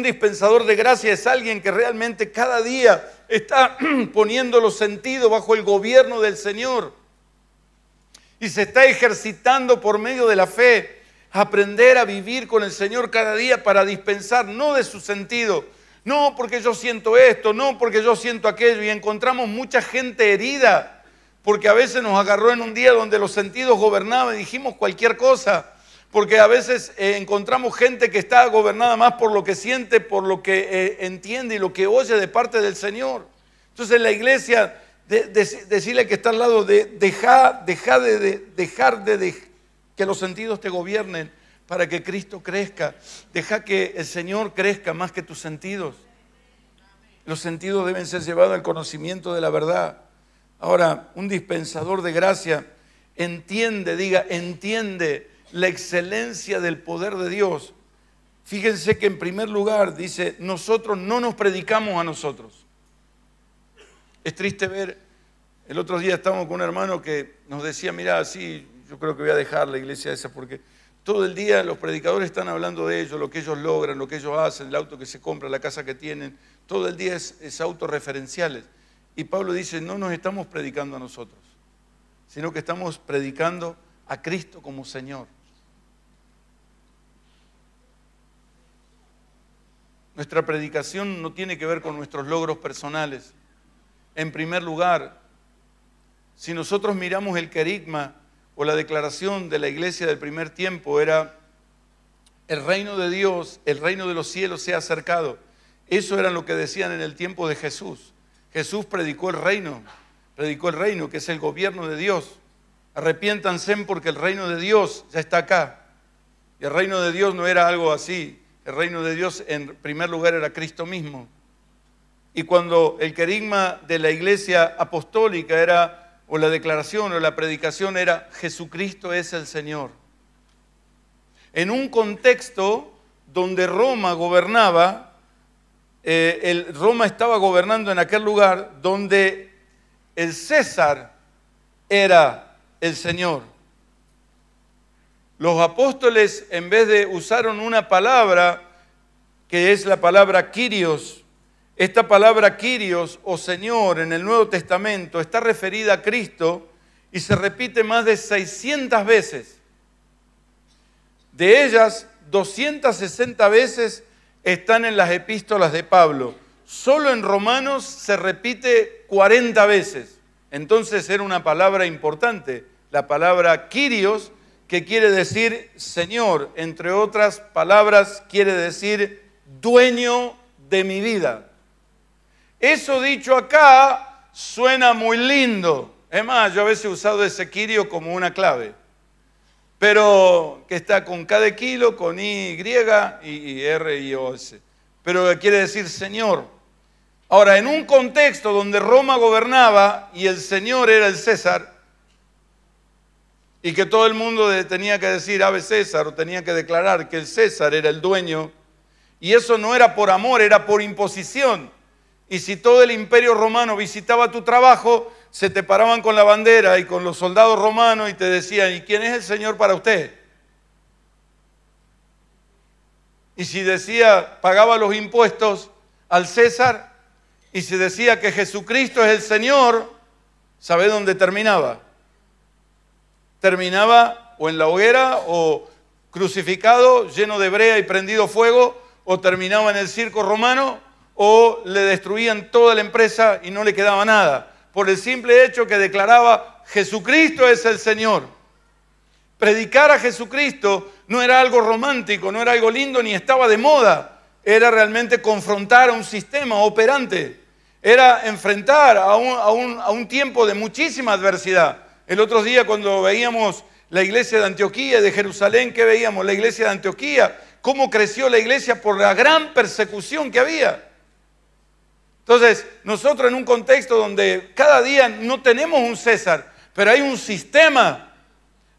dispensador de gracia es alguien que realmente cada día está poniendo los sentidos bajo el gobierno del Señor y se está ejercitando por medio de la fe aprender a vivir con el Señor cada día para dispensar no de su sentido, no porque yo siento esto, no porque yo siento aquello, y encontramos mucha gente herida, porque a veces nos agarró en un día donde los sentidos gobernaban y dijimos cualquier cosa, porque a veces eh, encontramos gente que está gobernada más por lo que siente, por lo que eh, entiende y lo que oye de parte del Señor. Entonces la iglesia, decirle que está al lado de dejar, de, dejar de, de que los sentidos te gobiernen para que Cristo crezca. Deja que el Señor crezca más que tus sentidos. Los sentidos deben ser llevados al conocimiento de la verdad. Ahora, un dispensador de gracia entiende, diga, entiende la excelencia del poder de Dios. Fíjense que en primer lugar dice, nosotros no nos predicamos a nosotros. Es triste ver, el otro día estábamos con un hermano que nos decía, mira, sí, yo creo que voy a dejar la iglesia esa porque todo el día los predicadores están hablando de ellos, lo que ellos logran, lo que ellos hacen, el auto que se compra, la casa que tienen. Todo el día es, es autorreferenciales. Y Pablo dice, no nos estamos predicando a nosotros, sino que estamos predicando a Cristo como Señor. Nuestra predicación no tiene que ver con nuestros logros personales. En primer lugar, si nosotros miramos el querigma o la declaración de la iglesia del primer tiempo era, el reino de Dios, el reino de los cielos se ha acercado. Eso era lo que decían en el tiempo de Jesús. Jesús predicó el reino, predicó el reino, que es el gobierno de Dios. Arrepiéntanse porque el reino de Dios ya está acá. Y el reino de Dios no era algo así. El reino de Dios en primer lugar era Cristo mismo. Y cuando el querigma de la iglesia apostólica era o la declaración o la predicación era Jesucristo es el Señor. En un contexto donde Roma gobernaba, eh, Roma estaba gobernando en aquel lugar donde el César era el Señor. Los apóstoles en vez de usaron una palabra que es la palabra Kyrios, esta palabra Kyrios o Señor en el Nuevo Testamento está referida a Cristo y se repite más de 600 veces. De ellas, 260 veces están en las epístolas de Pablo. Solo en Romanos se repite 40 veces. Entonces era una palabra importante, la palabra Kyrios, que quiere decir Señor, entre otras palabras quiere decir dueño de mi vida. Eso dicho acá suena muy lindo. Es más, yo a veces he usado ese quirio como una clave. Pero que está con K de kilo, con Y y R y O S. Pero quiere decir Señor. Ahora, en un contexto donde Roma gobernaba y el Señor era el César, y que todo el mundo tenía que decir Ave César o tenía que declarar que el César era el dueño, y eso no era por amor, era por imposición y si todo el imperio romano visitaba tu trabajo, se te paraban con la bandera y con los soldados romanos y te decían, ¿y quién es el Señor para usted? Y si decía, pagaba los impuestos al César, y si decía que Jesucristo es el Señor, ¿sabe dónde terminaba? Terminaba o en la hoguera o crucificado, lleno de brea y prendido fuego, o terminaba en el circo romano o le destruían toda la empresa y no le quedaba nada, por el simple hecho que declaraba Jesucristo es el Señor. Predicar a Jesucristo no era algo romántico, no era algo lindo ni estaba de moda, era realmente confrontar a un sistema operante, era enfrentar a un, tiempo de muchísima adversidad. El otro día cuando veíamos la iglesia de Antioquía de Jerusalén, ¿qué veíamos? La iglesia de Antioquía, cómo creció la iglesia por la gran persecución que había. Entonces, nosotros en un contexto donde cada día no tenemos un César, pero hay un sistema,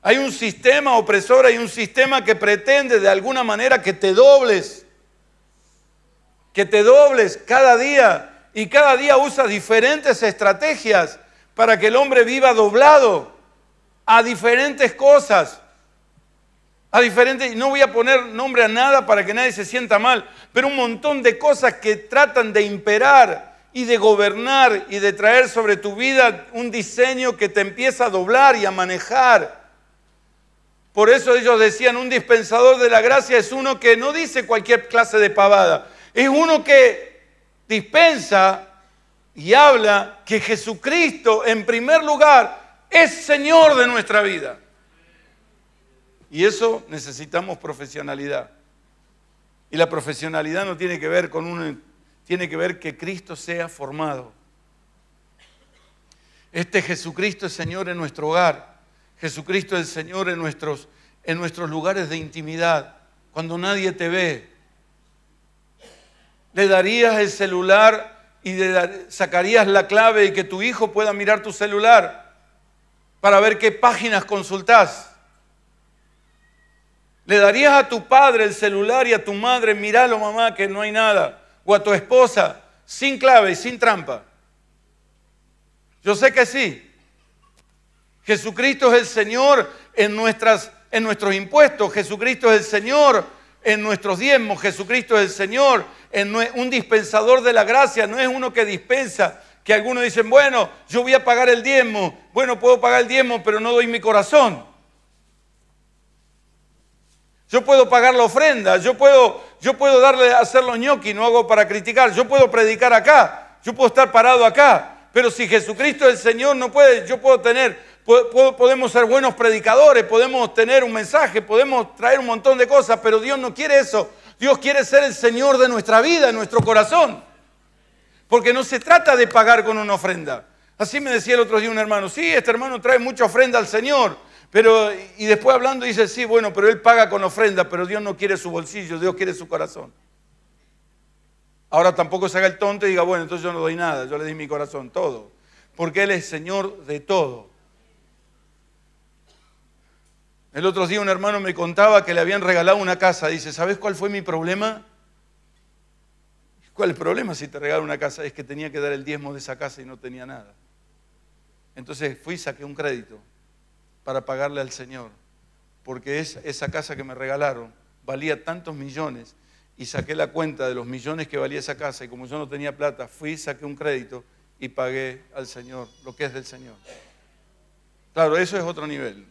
hay un sistema opresor, hay un sistema que pretende de alguna manera que te dobles, que te dobles cada día y cada día usa diferentes estrategias para que el hombre viva doblado a diferentes cosas a diferentes, no voy a poner nombre a nada para que nadie se sienta mal, pero un montón de cosas que tratan de imperar y de gobernar y de traer sobre tu vida un diseño que te empieza a doblar y a manejar. Por eso ellos decían, un dispensador de la gracia es uno que no dice cualquier clase de pavada, es uno que dispensa y habla que Jesucristo en primer lugar es Señor de nuestra vida. Y eso necesitamos profesionalidad. Y la profesionalidad no tiene que ver con uno, tiene que ver que Cristo sea formado. Este Jesucristo es Señor en nuestro hogar. Jesucristo es Señor en nuestros, en nuestros lugares de intimidad, cuando nadie te ve. Le darías el celular y sacarías la clave y que tu hijo pueda mirar tu celular para ver qué páginas consultás. Le darías a tu padre el celular y a tu madre, miralo mamá, que no hay nada. O a tu esposa, sin clave y sin trampa. Yo sé que sí. Jesucristo es el Señor en, en nuestros impuestos. Jesucristo es el Señor en nuestros diezmos. Jesucristo es el Señor en un dispensador de la gracia. No es uno que dispensa. Que algunos dicen, bueno, yo voy a pagar el diezmo. Bueno, puedo pagar el diezmo, pero no doy mi corazón. Yo puedo pagar la ofrenda, yo puedo, yo puedo darle hacer los ñoqui, no hago para criticar, yo puedo predicar acá, yo puedo estar parado acá, pero si Jesucristo es el Señor, no puede, yo puedo tener, podemos ser buenos predicadores, podemos tener un mensaje, podemos traer un montón de cosas, pero Dios no quiere eso. Dios quiere ser el Señor de nuestra vida, de nuestro corazón. Porque no se trata de pagar con una ofrenda. Así me decía el otro día un hermano, sí, este hermano trae mucha ofrenda al Señor. Pero, y después hablando dice, sí, bueno, pero él paga con ofrenda, pero Dios no quiere su bolsillo, Dios quiere su corazón. Ahora tampoco se haga el tonto y diga, bueno, entonces yo no doy nada, yo le di mi corazón, todo. Porque Él es Señor de todo. El otro día un hermano me contaba que le habían regalado una casa. Dice, ¿sabes cuál fue mi problema? ¿Cuál es el problema si te regalan una casa? Es que tenía que dar el diezmo de esa casa y no tenía nada. Entonces fui y saqué un crédito para pagarle al Señor, porque esa casa que me regalaron valía tantos millones y saqué la cuenta de los millones que valía esa casa y como yo no tenía plata, fui, saqué un crédito y pagué al Señor lo que es del Señor. Claro, eso es otro nivel.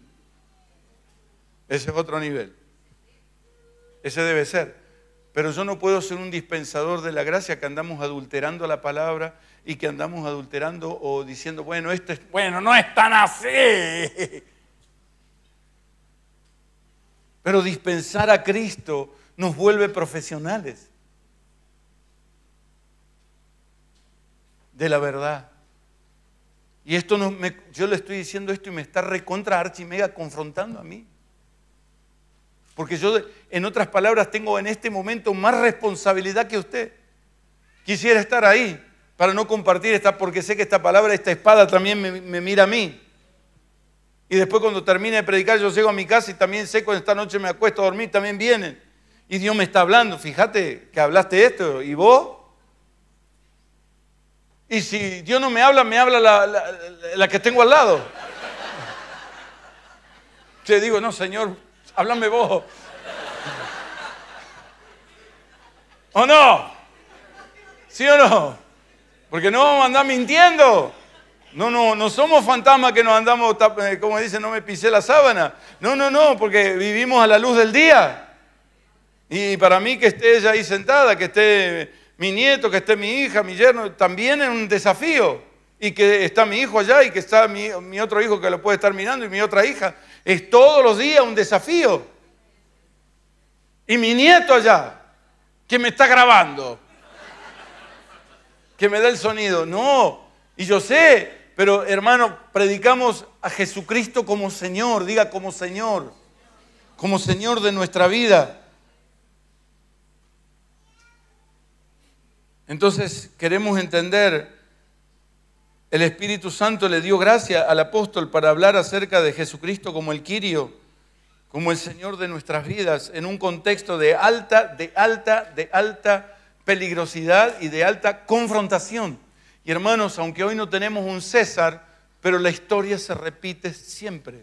Ese es otro nivel. Ese debe ser. Pero yo no puedo ser un dispensador de la gracia que andamos adulterando la palabra y que andamos adulterando o diciendo, bueno, este es, bueno, no es tan así. Pero dispensar a Cristo nos vuelve profesionales de la verdad. Y esto no yo le estoy diciendo esto y me está recontra Archimega confrontando a mí. Porque yo, en otras palabras, tengo en este momento más responsabilidad que usted. Quisiera estar ahí para no compartir esta, porque sé que esta palabra, esta espada también me mira a mí. Y después cuando termine de predicar, yo llego a mi casa y también seco en esta noche me acuesto a dormir, también vienen. Y Dios me está hablando, fíjate que hablaste esto, ¿y vos? Y si Dios no me habla, me habla la, que tengo al lado. Te digo, no, Señor, háblame vos. ¿O no? ¿Sí o no? Porque no vamos a andar mintiendo. No, no, no somos fantasmas que nos andamos, eh, como dicen, no me pisé la sábana. No, no, no, porque vivimos a la luz del día. Y para mí que esté ella ahí sentada, que esté mi nieto, que esté mi hija, mi yerno, también es un desafío. Y que está mi hijo allá y que está mi, mi otro hijo que lo puede estar mirando y mi otra hija. Es todos los días un desafío. Y mi nieto allá, que me está grabando, que me da el sonido. No, y yo sé pero hermano, predicamos a Jesucristo como Señor, diga como Señor, como Señor de nuestra vida. Entonces queremos entender, el Espíritu Santo le dio gracia al apóstol para hablar acerca de Jesucristo como el Quirio, como el Señor de nuestras vidas, en un contexto de alta, de alta, de alta peligrosidad y de alta confrontación. Y hermanos, aunque hoy no tenemos un César, pero la historia se repite siempre.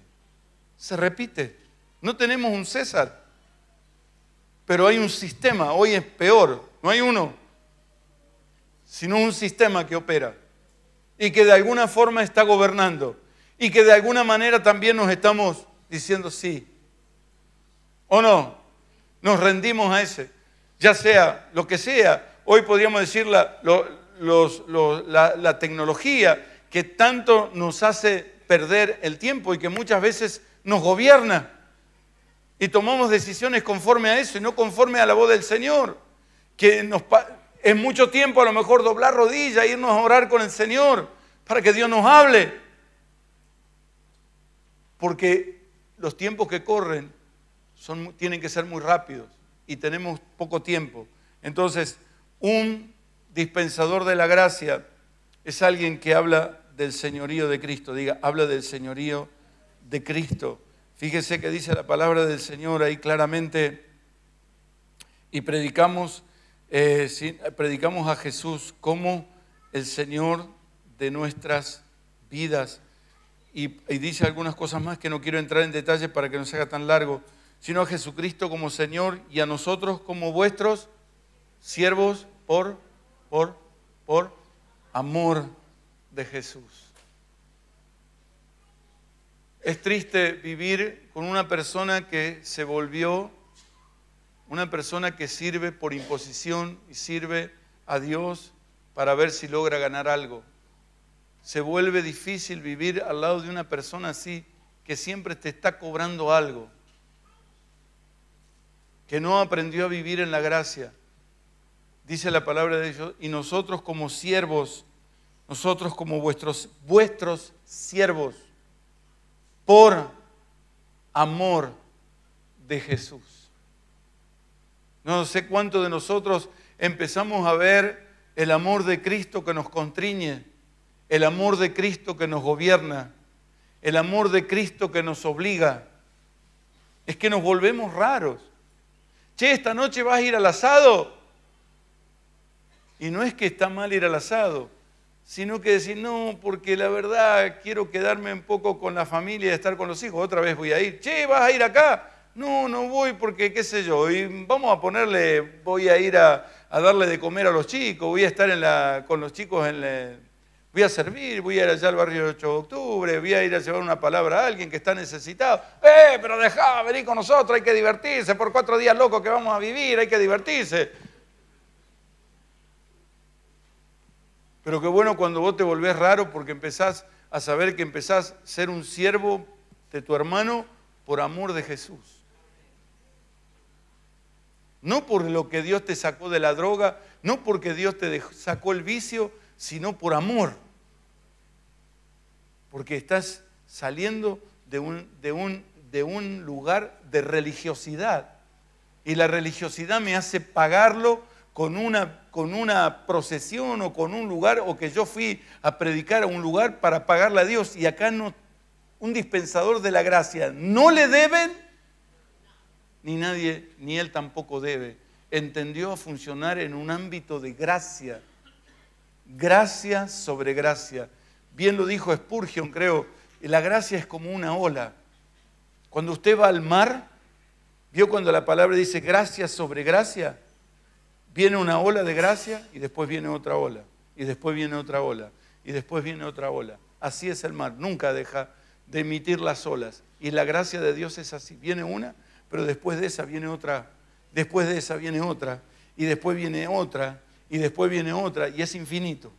Se repite. No tenemos un César, pero hay un sistema. Hoy es peor. No hay uno, sino un sistema que opera y que de alguna forma está gobernando y que de alguna manera también nos estamos diciendo sí. ¿O no? Nos rendimos a ese. Ya sea lo que sea. Hoy podríamos decir la, la, tecnología que tanto nos hace perder el tiempo y que muchas veces nos gobierna. Y tomamos decisiones conforme a eso y no conforme a la voz del Señor. Que nos, en mucho tiempo a lo mejor doblar rodillas, irnos a orar con el Señor para que Dios nos hable. Porque los tiempos que corren son, tienen que ser muy rápidos y tenemos poco tiempo. Entonces, un Dispensador de la gracia es alguien que habla del señorío de Cristo, diga, habla del señorío de Cristo. Fíjese que dice la palabra del Señor ahí claramente, y predicamos, eh, predicamos a Jesús como el Señor de nuestras vidas. Y, y, dice algunas cosas más que no quiero entrar en detalle para que no se haga tan largo, sino a Jesucristo como Señor y a nosotros como vuestros siervos por por, por amor de Jesús. Es triste vivir con una persona que se volvió una persona que sirve por imposición y sirve a Dios para ver si logra ganar algo. Se vuelve difícil vivir al lado de una persona así que siempre te está cobrando algo, que no aprendió a vivir en la gracia, dice la palabra de Dios, y nosotros como siervos, nosotros como vuestros, vuestros siervos, por amor de Jesús. No sé cuántos de nosotros empezamos a ver el amor de Cristo que nos contriñe, el amor de Cristo que nos gobierna, el amor de Cristo que nos obliga. Es que nos volvemos raros. Che, esta noche vas a ir al asado. Y no es que está mal ir al asado, sino que decir, no, porque la verdad quiero quedarme un poco con la familia y estar con los hijos, otra vez voy a ir, che, vas a ir acá, no, no voy porque qué sé yo, y vamos a ponerle, voy a ir a, darle de comer a los chicos, voy a estar con los chicos en voy a servir, voy a ir allá al barrio 8 de octubre, voy a ir a llevar una palabra a alguien que está necesitado. ¡Eh, pero dejá, vení con nosotros, hay que divertirse, por cuatro días locos que vamos a vivir, hay que divertirse! Pero qué bueno cuando vos te volvés raro porque empezás a saber que empezás a ser un siervo de tu hermano por amor de Jesús. No por lo que Dios te sacó de la droga, no porque Dios te sacó el vicio, sino por amor. Porque estás saliendo de un lugar de religiosidad. Y la religiosidad me hace pagarlo con una con una procesión o con un lugar, o que yo fui a predicar a un lugar para pagarle a Dios y acá no, un dispensador de la gracia, no le deben, ni nadie, ni él tampoco debe. Entendió a funcionar en un ámbito de gracia, gracia sobre gracia. Bien lo dijo Spurgeon, creo, la gracia es como una ola. Cuando usted va al mar, ¿vio cuando la palabra dice gracia sobre gracia? Viene una ola de gracia y después viene otra ola, y después viene otra ola, y después viene otra ola. Así es el mar, nunca deja de emitir las olas. Y la gracia de Dios es así, viene una, pero después de esa viene otra, después de esa viene otra, y después viene otra, y después viene otra, y es infinito.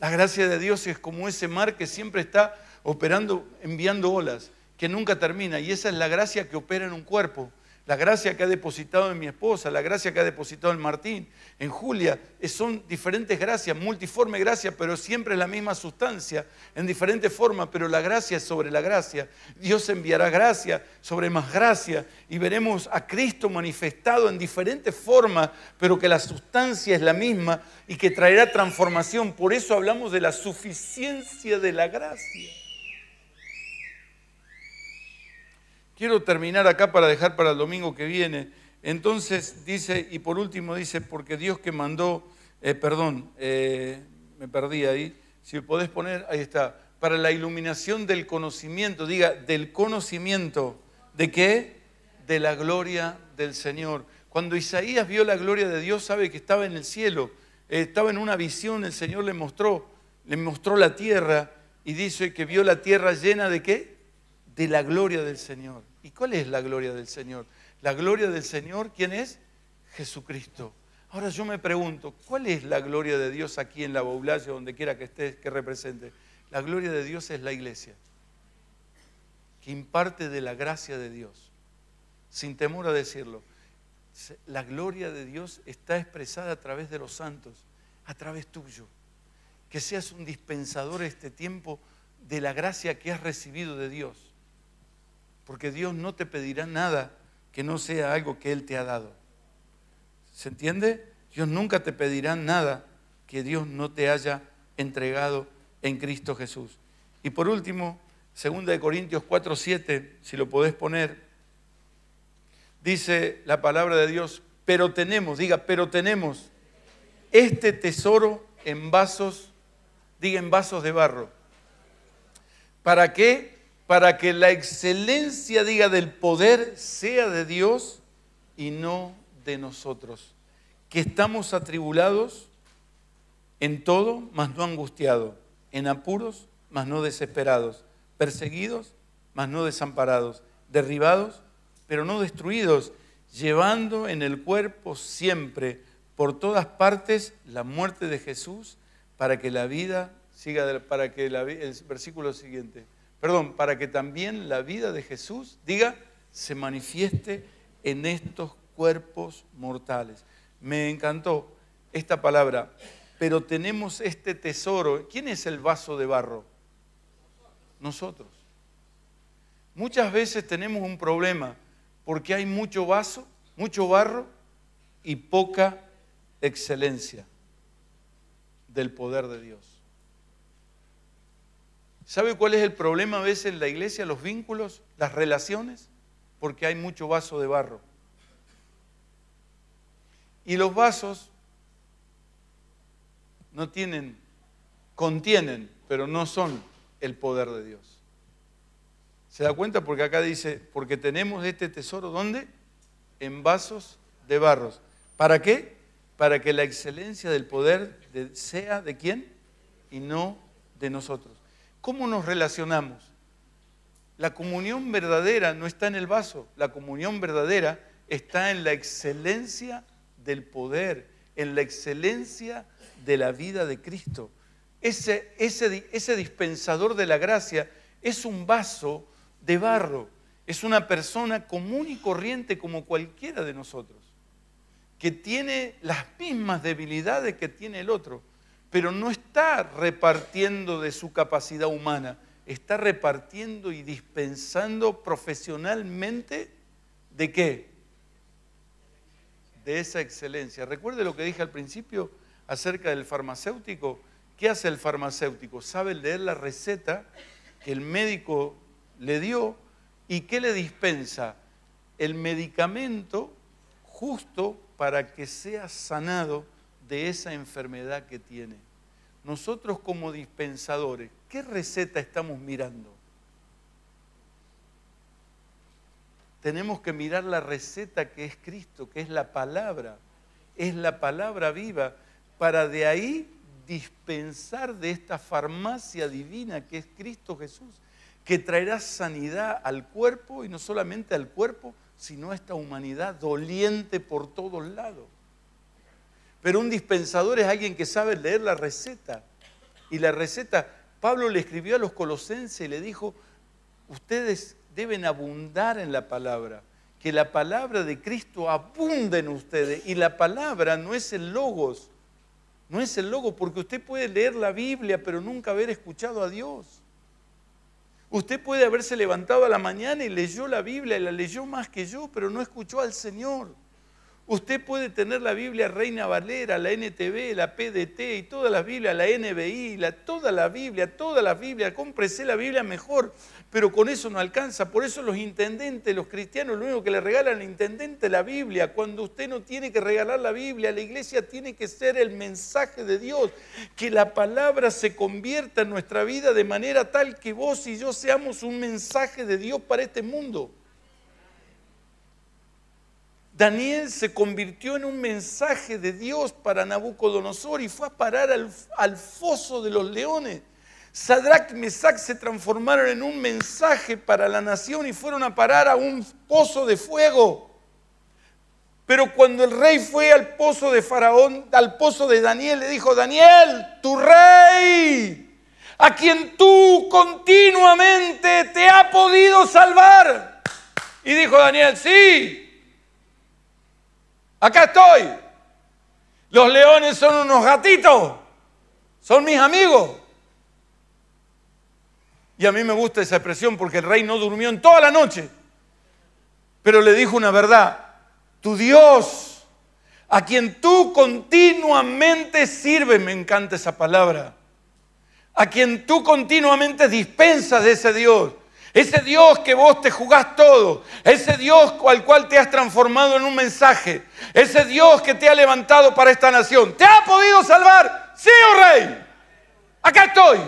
La gracia de Dios es como ese mar que siempre está operando, enviando olas, que nunca termina, y esa es la gracia que opera en un cuerpo la gracia que ha depositado en mi esposa, la gracia que ha depositado en Martín, en Julia, son diferentes gracias, multiforme gracia, pero siempre es la misma sustancia, en diferentes formas, pero la gracia es sobre la gracia. Dios enviará gracia sobre más gracia y veremos a Cristo manifestado en diferentes formas, pero que la sustancia es la misma y que traerá transformación. Por eso hablamos de la suficiencia de la gracia. Quiero terminar acá para dejar para el domingo que viene. Entonces dice, y por último dice, porque Dios que mandó, eh, perdón, eh, me perdí ahí, si podés poner, ahí está, para la iluminación del conocimiento, diga, del conocimiento, ¿de qué? De la gloria del Señor. Cuando Isaías vio la gloria de Dios, sabe que estaba en el cielo, eh, estaba en una visión, el Señor le mostró, le mostró la tierra y dice que vio la tierra llena de qué? De la gloria del Señor. ¿Y cuál es la gloria del Señor? La gloria del Señor, ¿quién es? Jesucristo. Ahora yo me pregunto, ¿cuál es la gloria de Dios aquí en la o donde quiera que estés, que represente? La gloria de Dios es la iglesia, que imparte de la gracia de Dios, sin temor a decirlo. La gloria de Dios está expresada a través de los santos, a través tuyo. Que seas un dispensador este tiempo de la gracia que has recibido de Dios porque Dios no te pedirá nada que no sea algo que Él te ha dado. ¿Se entiende? Dios nunca te pedirá nada que Dios no te haya entregado en Cristo Jesús. Y por último, 2 Corintios 4, 7, si lo podés poner, dice la palabra de Dios, pero tenemos, diga, pero tenemos este tesoro en vasos, diga en vasos de barro. ¿Para qué? para que la excelencia, diga, del poder sea de Dios y no de nosotros, que estamos atribulados en todo, mas no angustiados, en apuros, mas no desesperados, perseguidos, mas no desamparados, derribados, pero no destruidos, llevando en el cuerpo siempre, por todas partes, la muerte de Jesús, para que la vida siga, para que el versículo siguiente, perdón, para que también la vida de Jesús, diga, se manifieste en estos cuerpos mortales. Me encantó esta palabra, pero tenemos este tesoro. ¿Quién es el vaso de barro? Nosotros. Muchas veces tenemos un problema porque hay mucho vaso, mucho barro y poca excelencia del poder de Dios. ¿Sabe cuál es el problema a veces en la iglesia? Los vínculos, las relaciones, porque hay mucho vaso de barro. Y los vasos no tienen, contienen, pero no son el poder de Dios. ¿Se da cuenta? Porque acá dice, porque tenemos este tesoro, ¿dónde? En vasos de barros. ¿Para qué? Para que la excelencia del poder sea de quién y no de nosotros. ¿Cómo nos relacionamos? La comunión verdadera no está en el vaso, la comunión verdadera está en la excelencia del poder, en la excelencia de la vida de Cristo. Ese, dispensador de la gracia es un vaso de barro, es una persona común y corriente como cualquiera de nosotros, que tiene las mismas debilidades que tiene el otro, pero no está repartiendo de su capacidad humana, está repartiendo y dispensando profesionalmente de qué? De esa excelencia. Recuerde lo que dije al principio acerca del farmacéutico. ¿Qué hace el farmacéutico? Sabe leer la receta que el médico le dio y qué le dispensa el medicamento justo para que sea sanado de esa enfermedad que tiene. Nosotros como dispensadores, ¿qué receta estamos mirando? Tenemos que mirar la receta que es Cristo, que es la palabra, es la palabra viva, para de ahí dispensar de esta farmacia divina que es Cristo Jesús, que traerá sanidad al cuerpo y no solamente al cuerpo, sino a esta humanidad doliente por todos lados. Pero un dispensador es alguien que sabe leer la receta. Y la receta, Pablo le escribió a los colosenses y le dijo, ustedes deben abundar en la palabra, que la palabra de Cristo abunda en ustedes. Y la palabra no es el logos, no es el logo, porque usted puede leer la Biblia, pero nunca haber escuchado a Dios. Usted puede haberse levantado a la mañana y leyó la Biblia y la leyó más que yo, pero no escuchó al Señor. Usted puede tener la Biblia Reina Valera, la NTV, la PDT y todas las Biblias, la NBI, la, toda la Biblia, toda la Biblia, cómprese la Biblia mejor, pero con eso no alcanza. Por eso los intendentes, los cristianos, lo único que le regalan al intendente la Biblia, cuando usted no tiene que regalar la Biblia, la iglesia tiene que ser el mensaje de Dios, que la palabra se convierta en nuestra vida de manera tal que vos y yo seamos un mensaje de Dios para este mundo. Daniel se convirtió en un mensaje de Dios para Nabucodonosor y fue a parar al, foso de los leones. Sadrach y Mesach se transformaron en un mensaje para la nación y fueron a parar a un pozo de fuego. Pero cuando el rey fue al pozo de Faraón, al pozo de Daniel, le dijo, Daniel, tu rey, a quien tú continuamente te ha podido salvar. Y dijo Daniel, sí, Acá estoy. Los leones son unos gatitos. Son mis amigos. Y a mí me gusta esa expresión porque el rey no durmió en toda la noche. Pero le dijo una verdad. Tu Dios, a quien tú continuamente sirves, me encanta esa palabra. A quien tú continuamente dispensas de ese Dios. Ese Dios que vos te jugás todo, ese Dios al cual te has transformado en un mensaje, ese Dios que te ha levantado para esta nación, ¿te ha podido salvar? Sí, oh rey, acá estoy.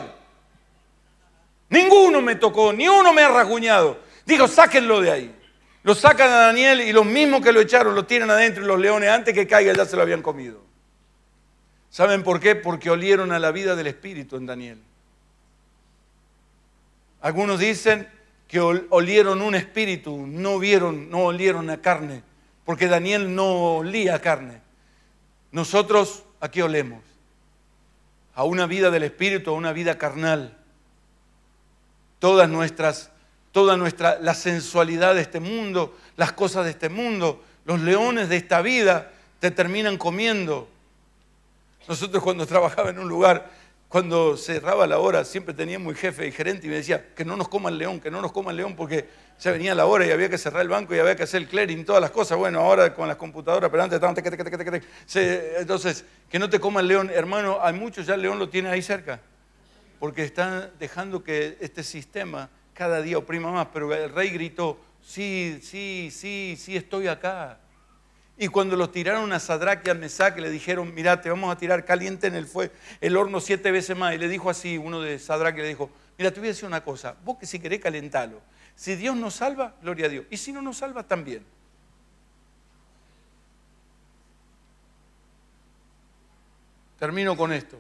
Ninguno me tocó, ni uno me ha rasguñado. Digo, sáquenlo de ahí. Lo sacan a Daniel y los mismos que lo echaron lo tiran adentro y los leones antes que caiga ya se lo habían comido. ¿Saben por qué? Porque olieron a la vida del Espíritu en Daniel. Algunos dicen que olieron un espíritu, no vieron, no olieron a carne, porque Daniel no olía a carne. Nosotros, ¿a qué olemos? A una vida del espíritu, a una vida carnal. Todas nuestras, toda nuestra, la sensualidad de este mundo, las cosas de este mundo, los leones de esta vida te terminan comiendo. Nosotros cuando trabajaba en un lugar cuando cerraba la hora, siempre tenía muy jefe y gerente y me decía, que no nos coma el león, que no nos coma el león, porque ya venía la hora y había que cerrar el banco y había que hacer el clearing, todas las cosas. Bueno, ahora con las computadoras, pero antes estaban... Entonces, que no te coma el león. Hermano, hay muchos ya el león lo tiene ahí cerca, porque están dejando que este sistema cada día oprima más, pero el rey gritó, sí, sí, sí, sí, estoy acá. Y cuando los tiraron a Sadrach y a que le dijeron, mira, te vamos a tirar caliente en el, fuego, el horno siete veces más. Y le dijo así, uno de Sadrach le dijo, mira, te voy a decir una cosa, vos que si querés calentalo. Si Dios nos salva, gloria a Dios. Y si no nos salva, también. Termino con esto.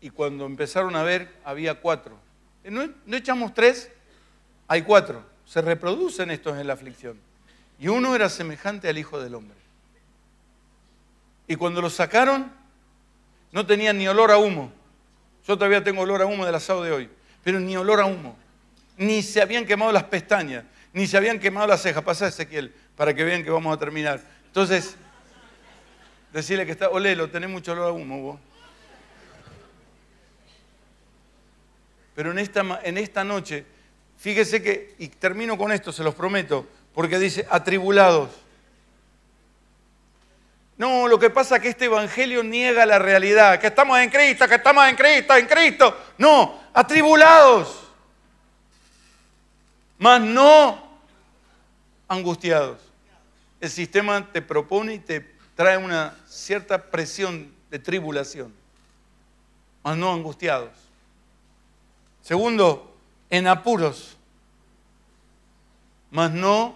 Y cuando empezaron a ver, había cuatro. Eh, no echamos tres? Hay cuatro. Se reproducen estos en la aflicción. Y uno era semejante al Hijo del Hombre. Y cuando los sacaron, no tenían ni olor a humo. Yo todavía tengo olor a humo del asado de hoy, pero ni olor a humo. Ni se habían quemado las pestañas, ni se habían quemado las cejas. Pasa Ezequiel, para que vean que vamos a terminar. Entonces, decirle que está, olelo, tenés mucho olor a humo vos. Pero en esta, en esta noche, fíjese que, y termino con esto, se los prometo, porque dice, atribulados no, lo que pasa es que este Evangelio niega la realidad, que estamos en Cristo, que estamos en Cristo, en Cristo. No, atribulados, mas no angustiados. El sistema te propone y te trae una cierta presión de tribulación, mas no angustiados. Segundo, en apuros, mas no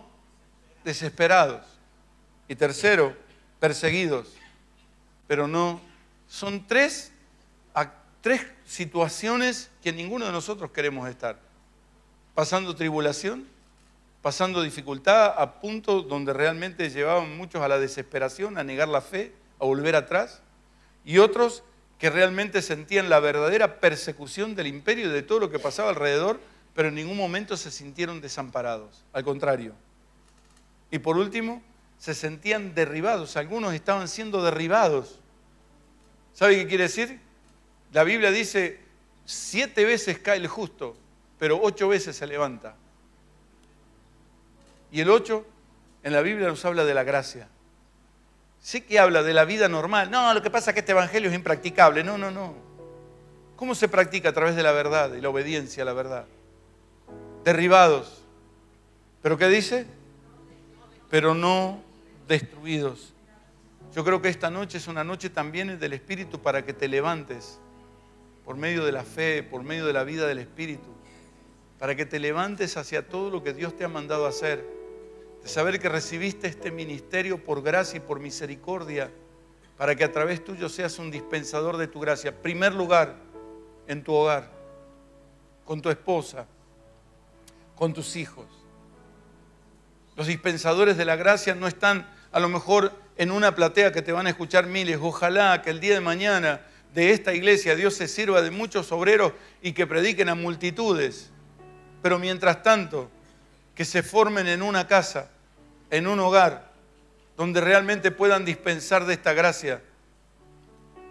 desesperados. Y tercero, perseguidos, pero no. Son tres, tres situaciones que ninguno de nosotros queremos estar. Pasando tribulación, pasando dificultad a punto donde realmente llevaban muchos a la desesperación, a negar la fe, a volver atrás, y otros que realmente sentían la verdadera persecución del imperio y de todo lo que pasaba alrededor, pero en ningún momento se sintieron desamparados, al contrario. Y por último, se sentían derribados, algunos estaban siendo derribados. ¿Sabe qué quiere decir? La Biblia dice, siete veces cae el justo, pero ocho veces se levanta. Y el ocho en la Biblia nos habla de la gracia. Sí que habla de la vida normal. No, lo que pasa es que este evangelio es impracticable. No, no, no. ¿Cómo se practica? A través de la verdad y la obediencia a la verdad. Derribados. ¿Pero qué dice? Pero no destruidos. Yo creo que esta noche es una noche también del Espíritu para que te levantes por medio de la fe, por medio de la vida del Espíritu, para que te levantes hacia todo lo que Dios te ha mandado hacer, de saber que recibiste este ministerio por gracia y por misericordia, para que a través tuyo seas un dispensador de tu gracia. Primer lugar, en tu hogar, con tu esposa, con tus hijos. Los dispensadores de la gracia no están a lo mejor en una platea que te van a escuchar miles. Ojalá que el día de mañana de esta iglesia Dios se sirva de muchos obreros y que prediquen a multitudes. Pero mientras tanto, que se formen en una casa, en un hogar, donde realmente puedan dispensar de esta gracia.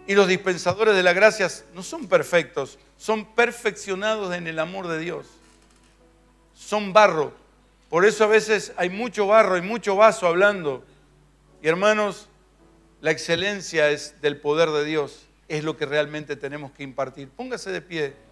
Y los dispensadores de la gracia no son perfectos, son perfeccionados en el amor de Dios. Son barro. Por eso a veces hay mucho barro, y mucho vaso hablando y hermanos, la excelencia es del poder de Dios, es lo que realmente tenemos que impartir. Póngase de pie.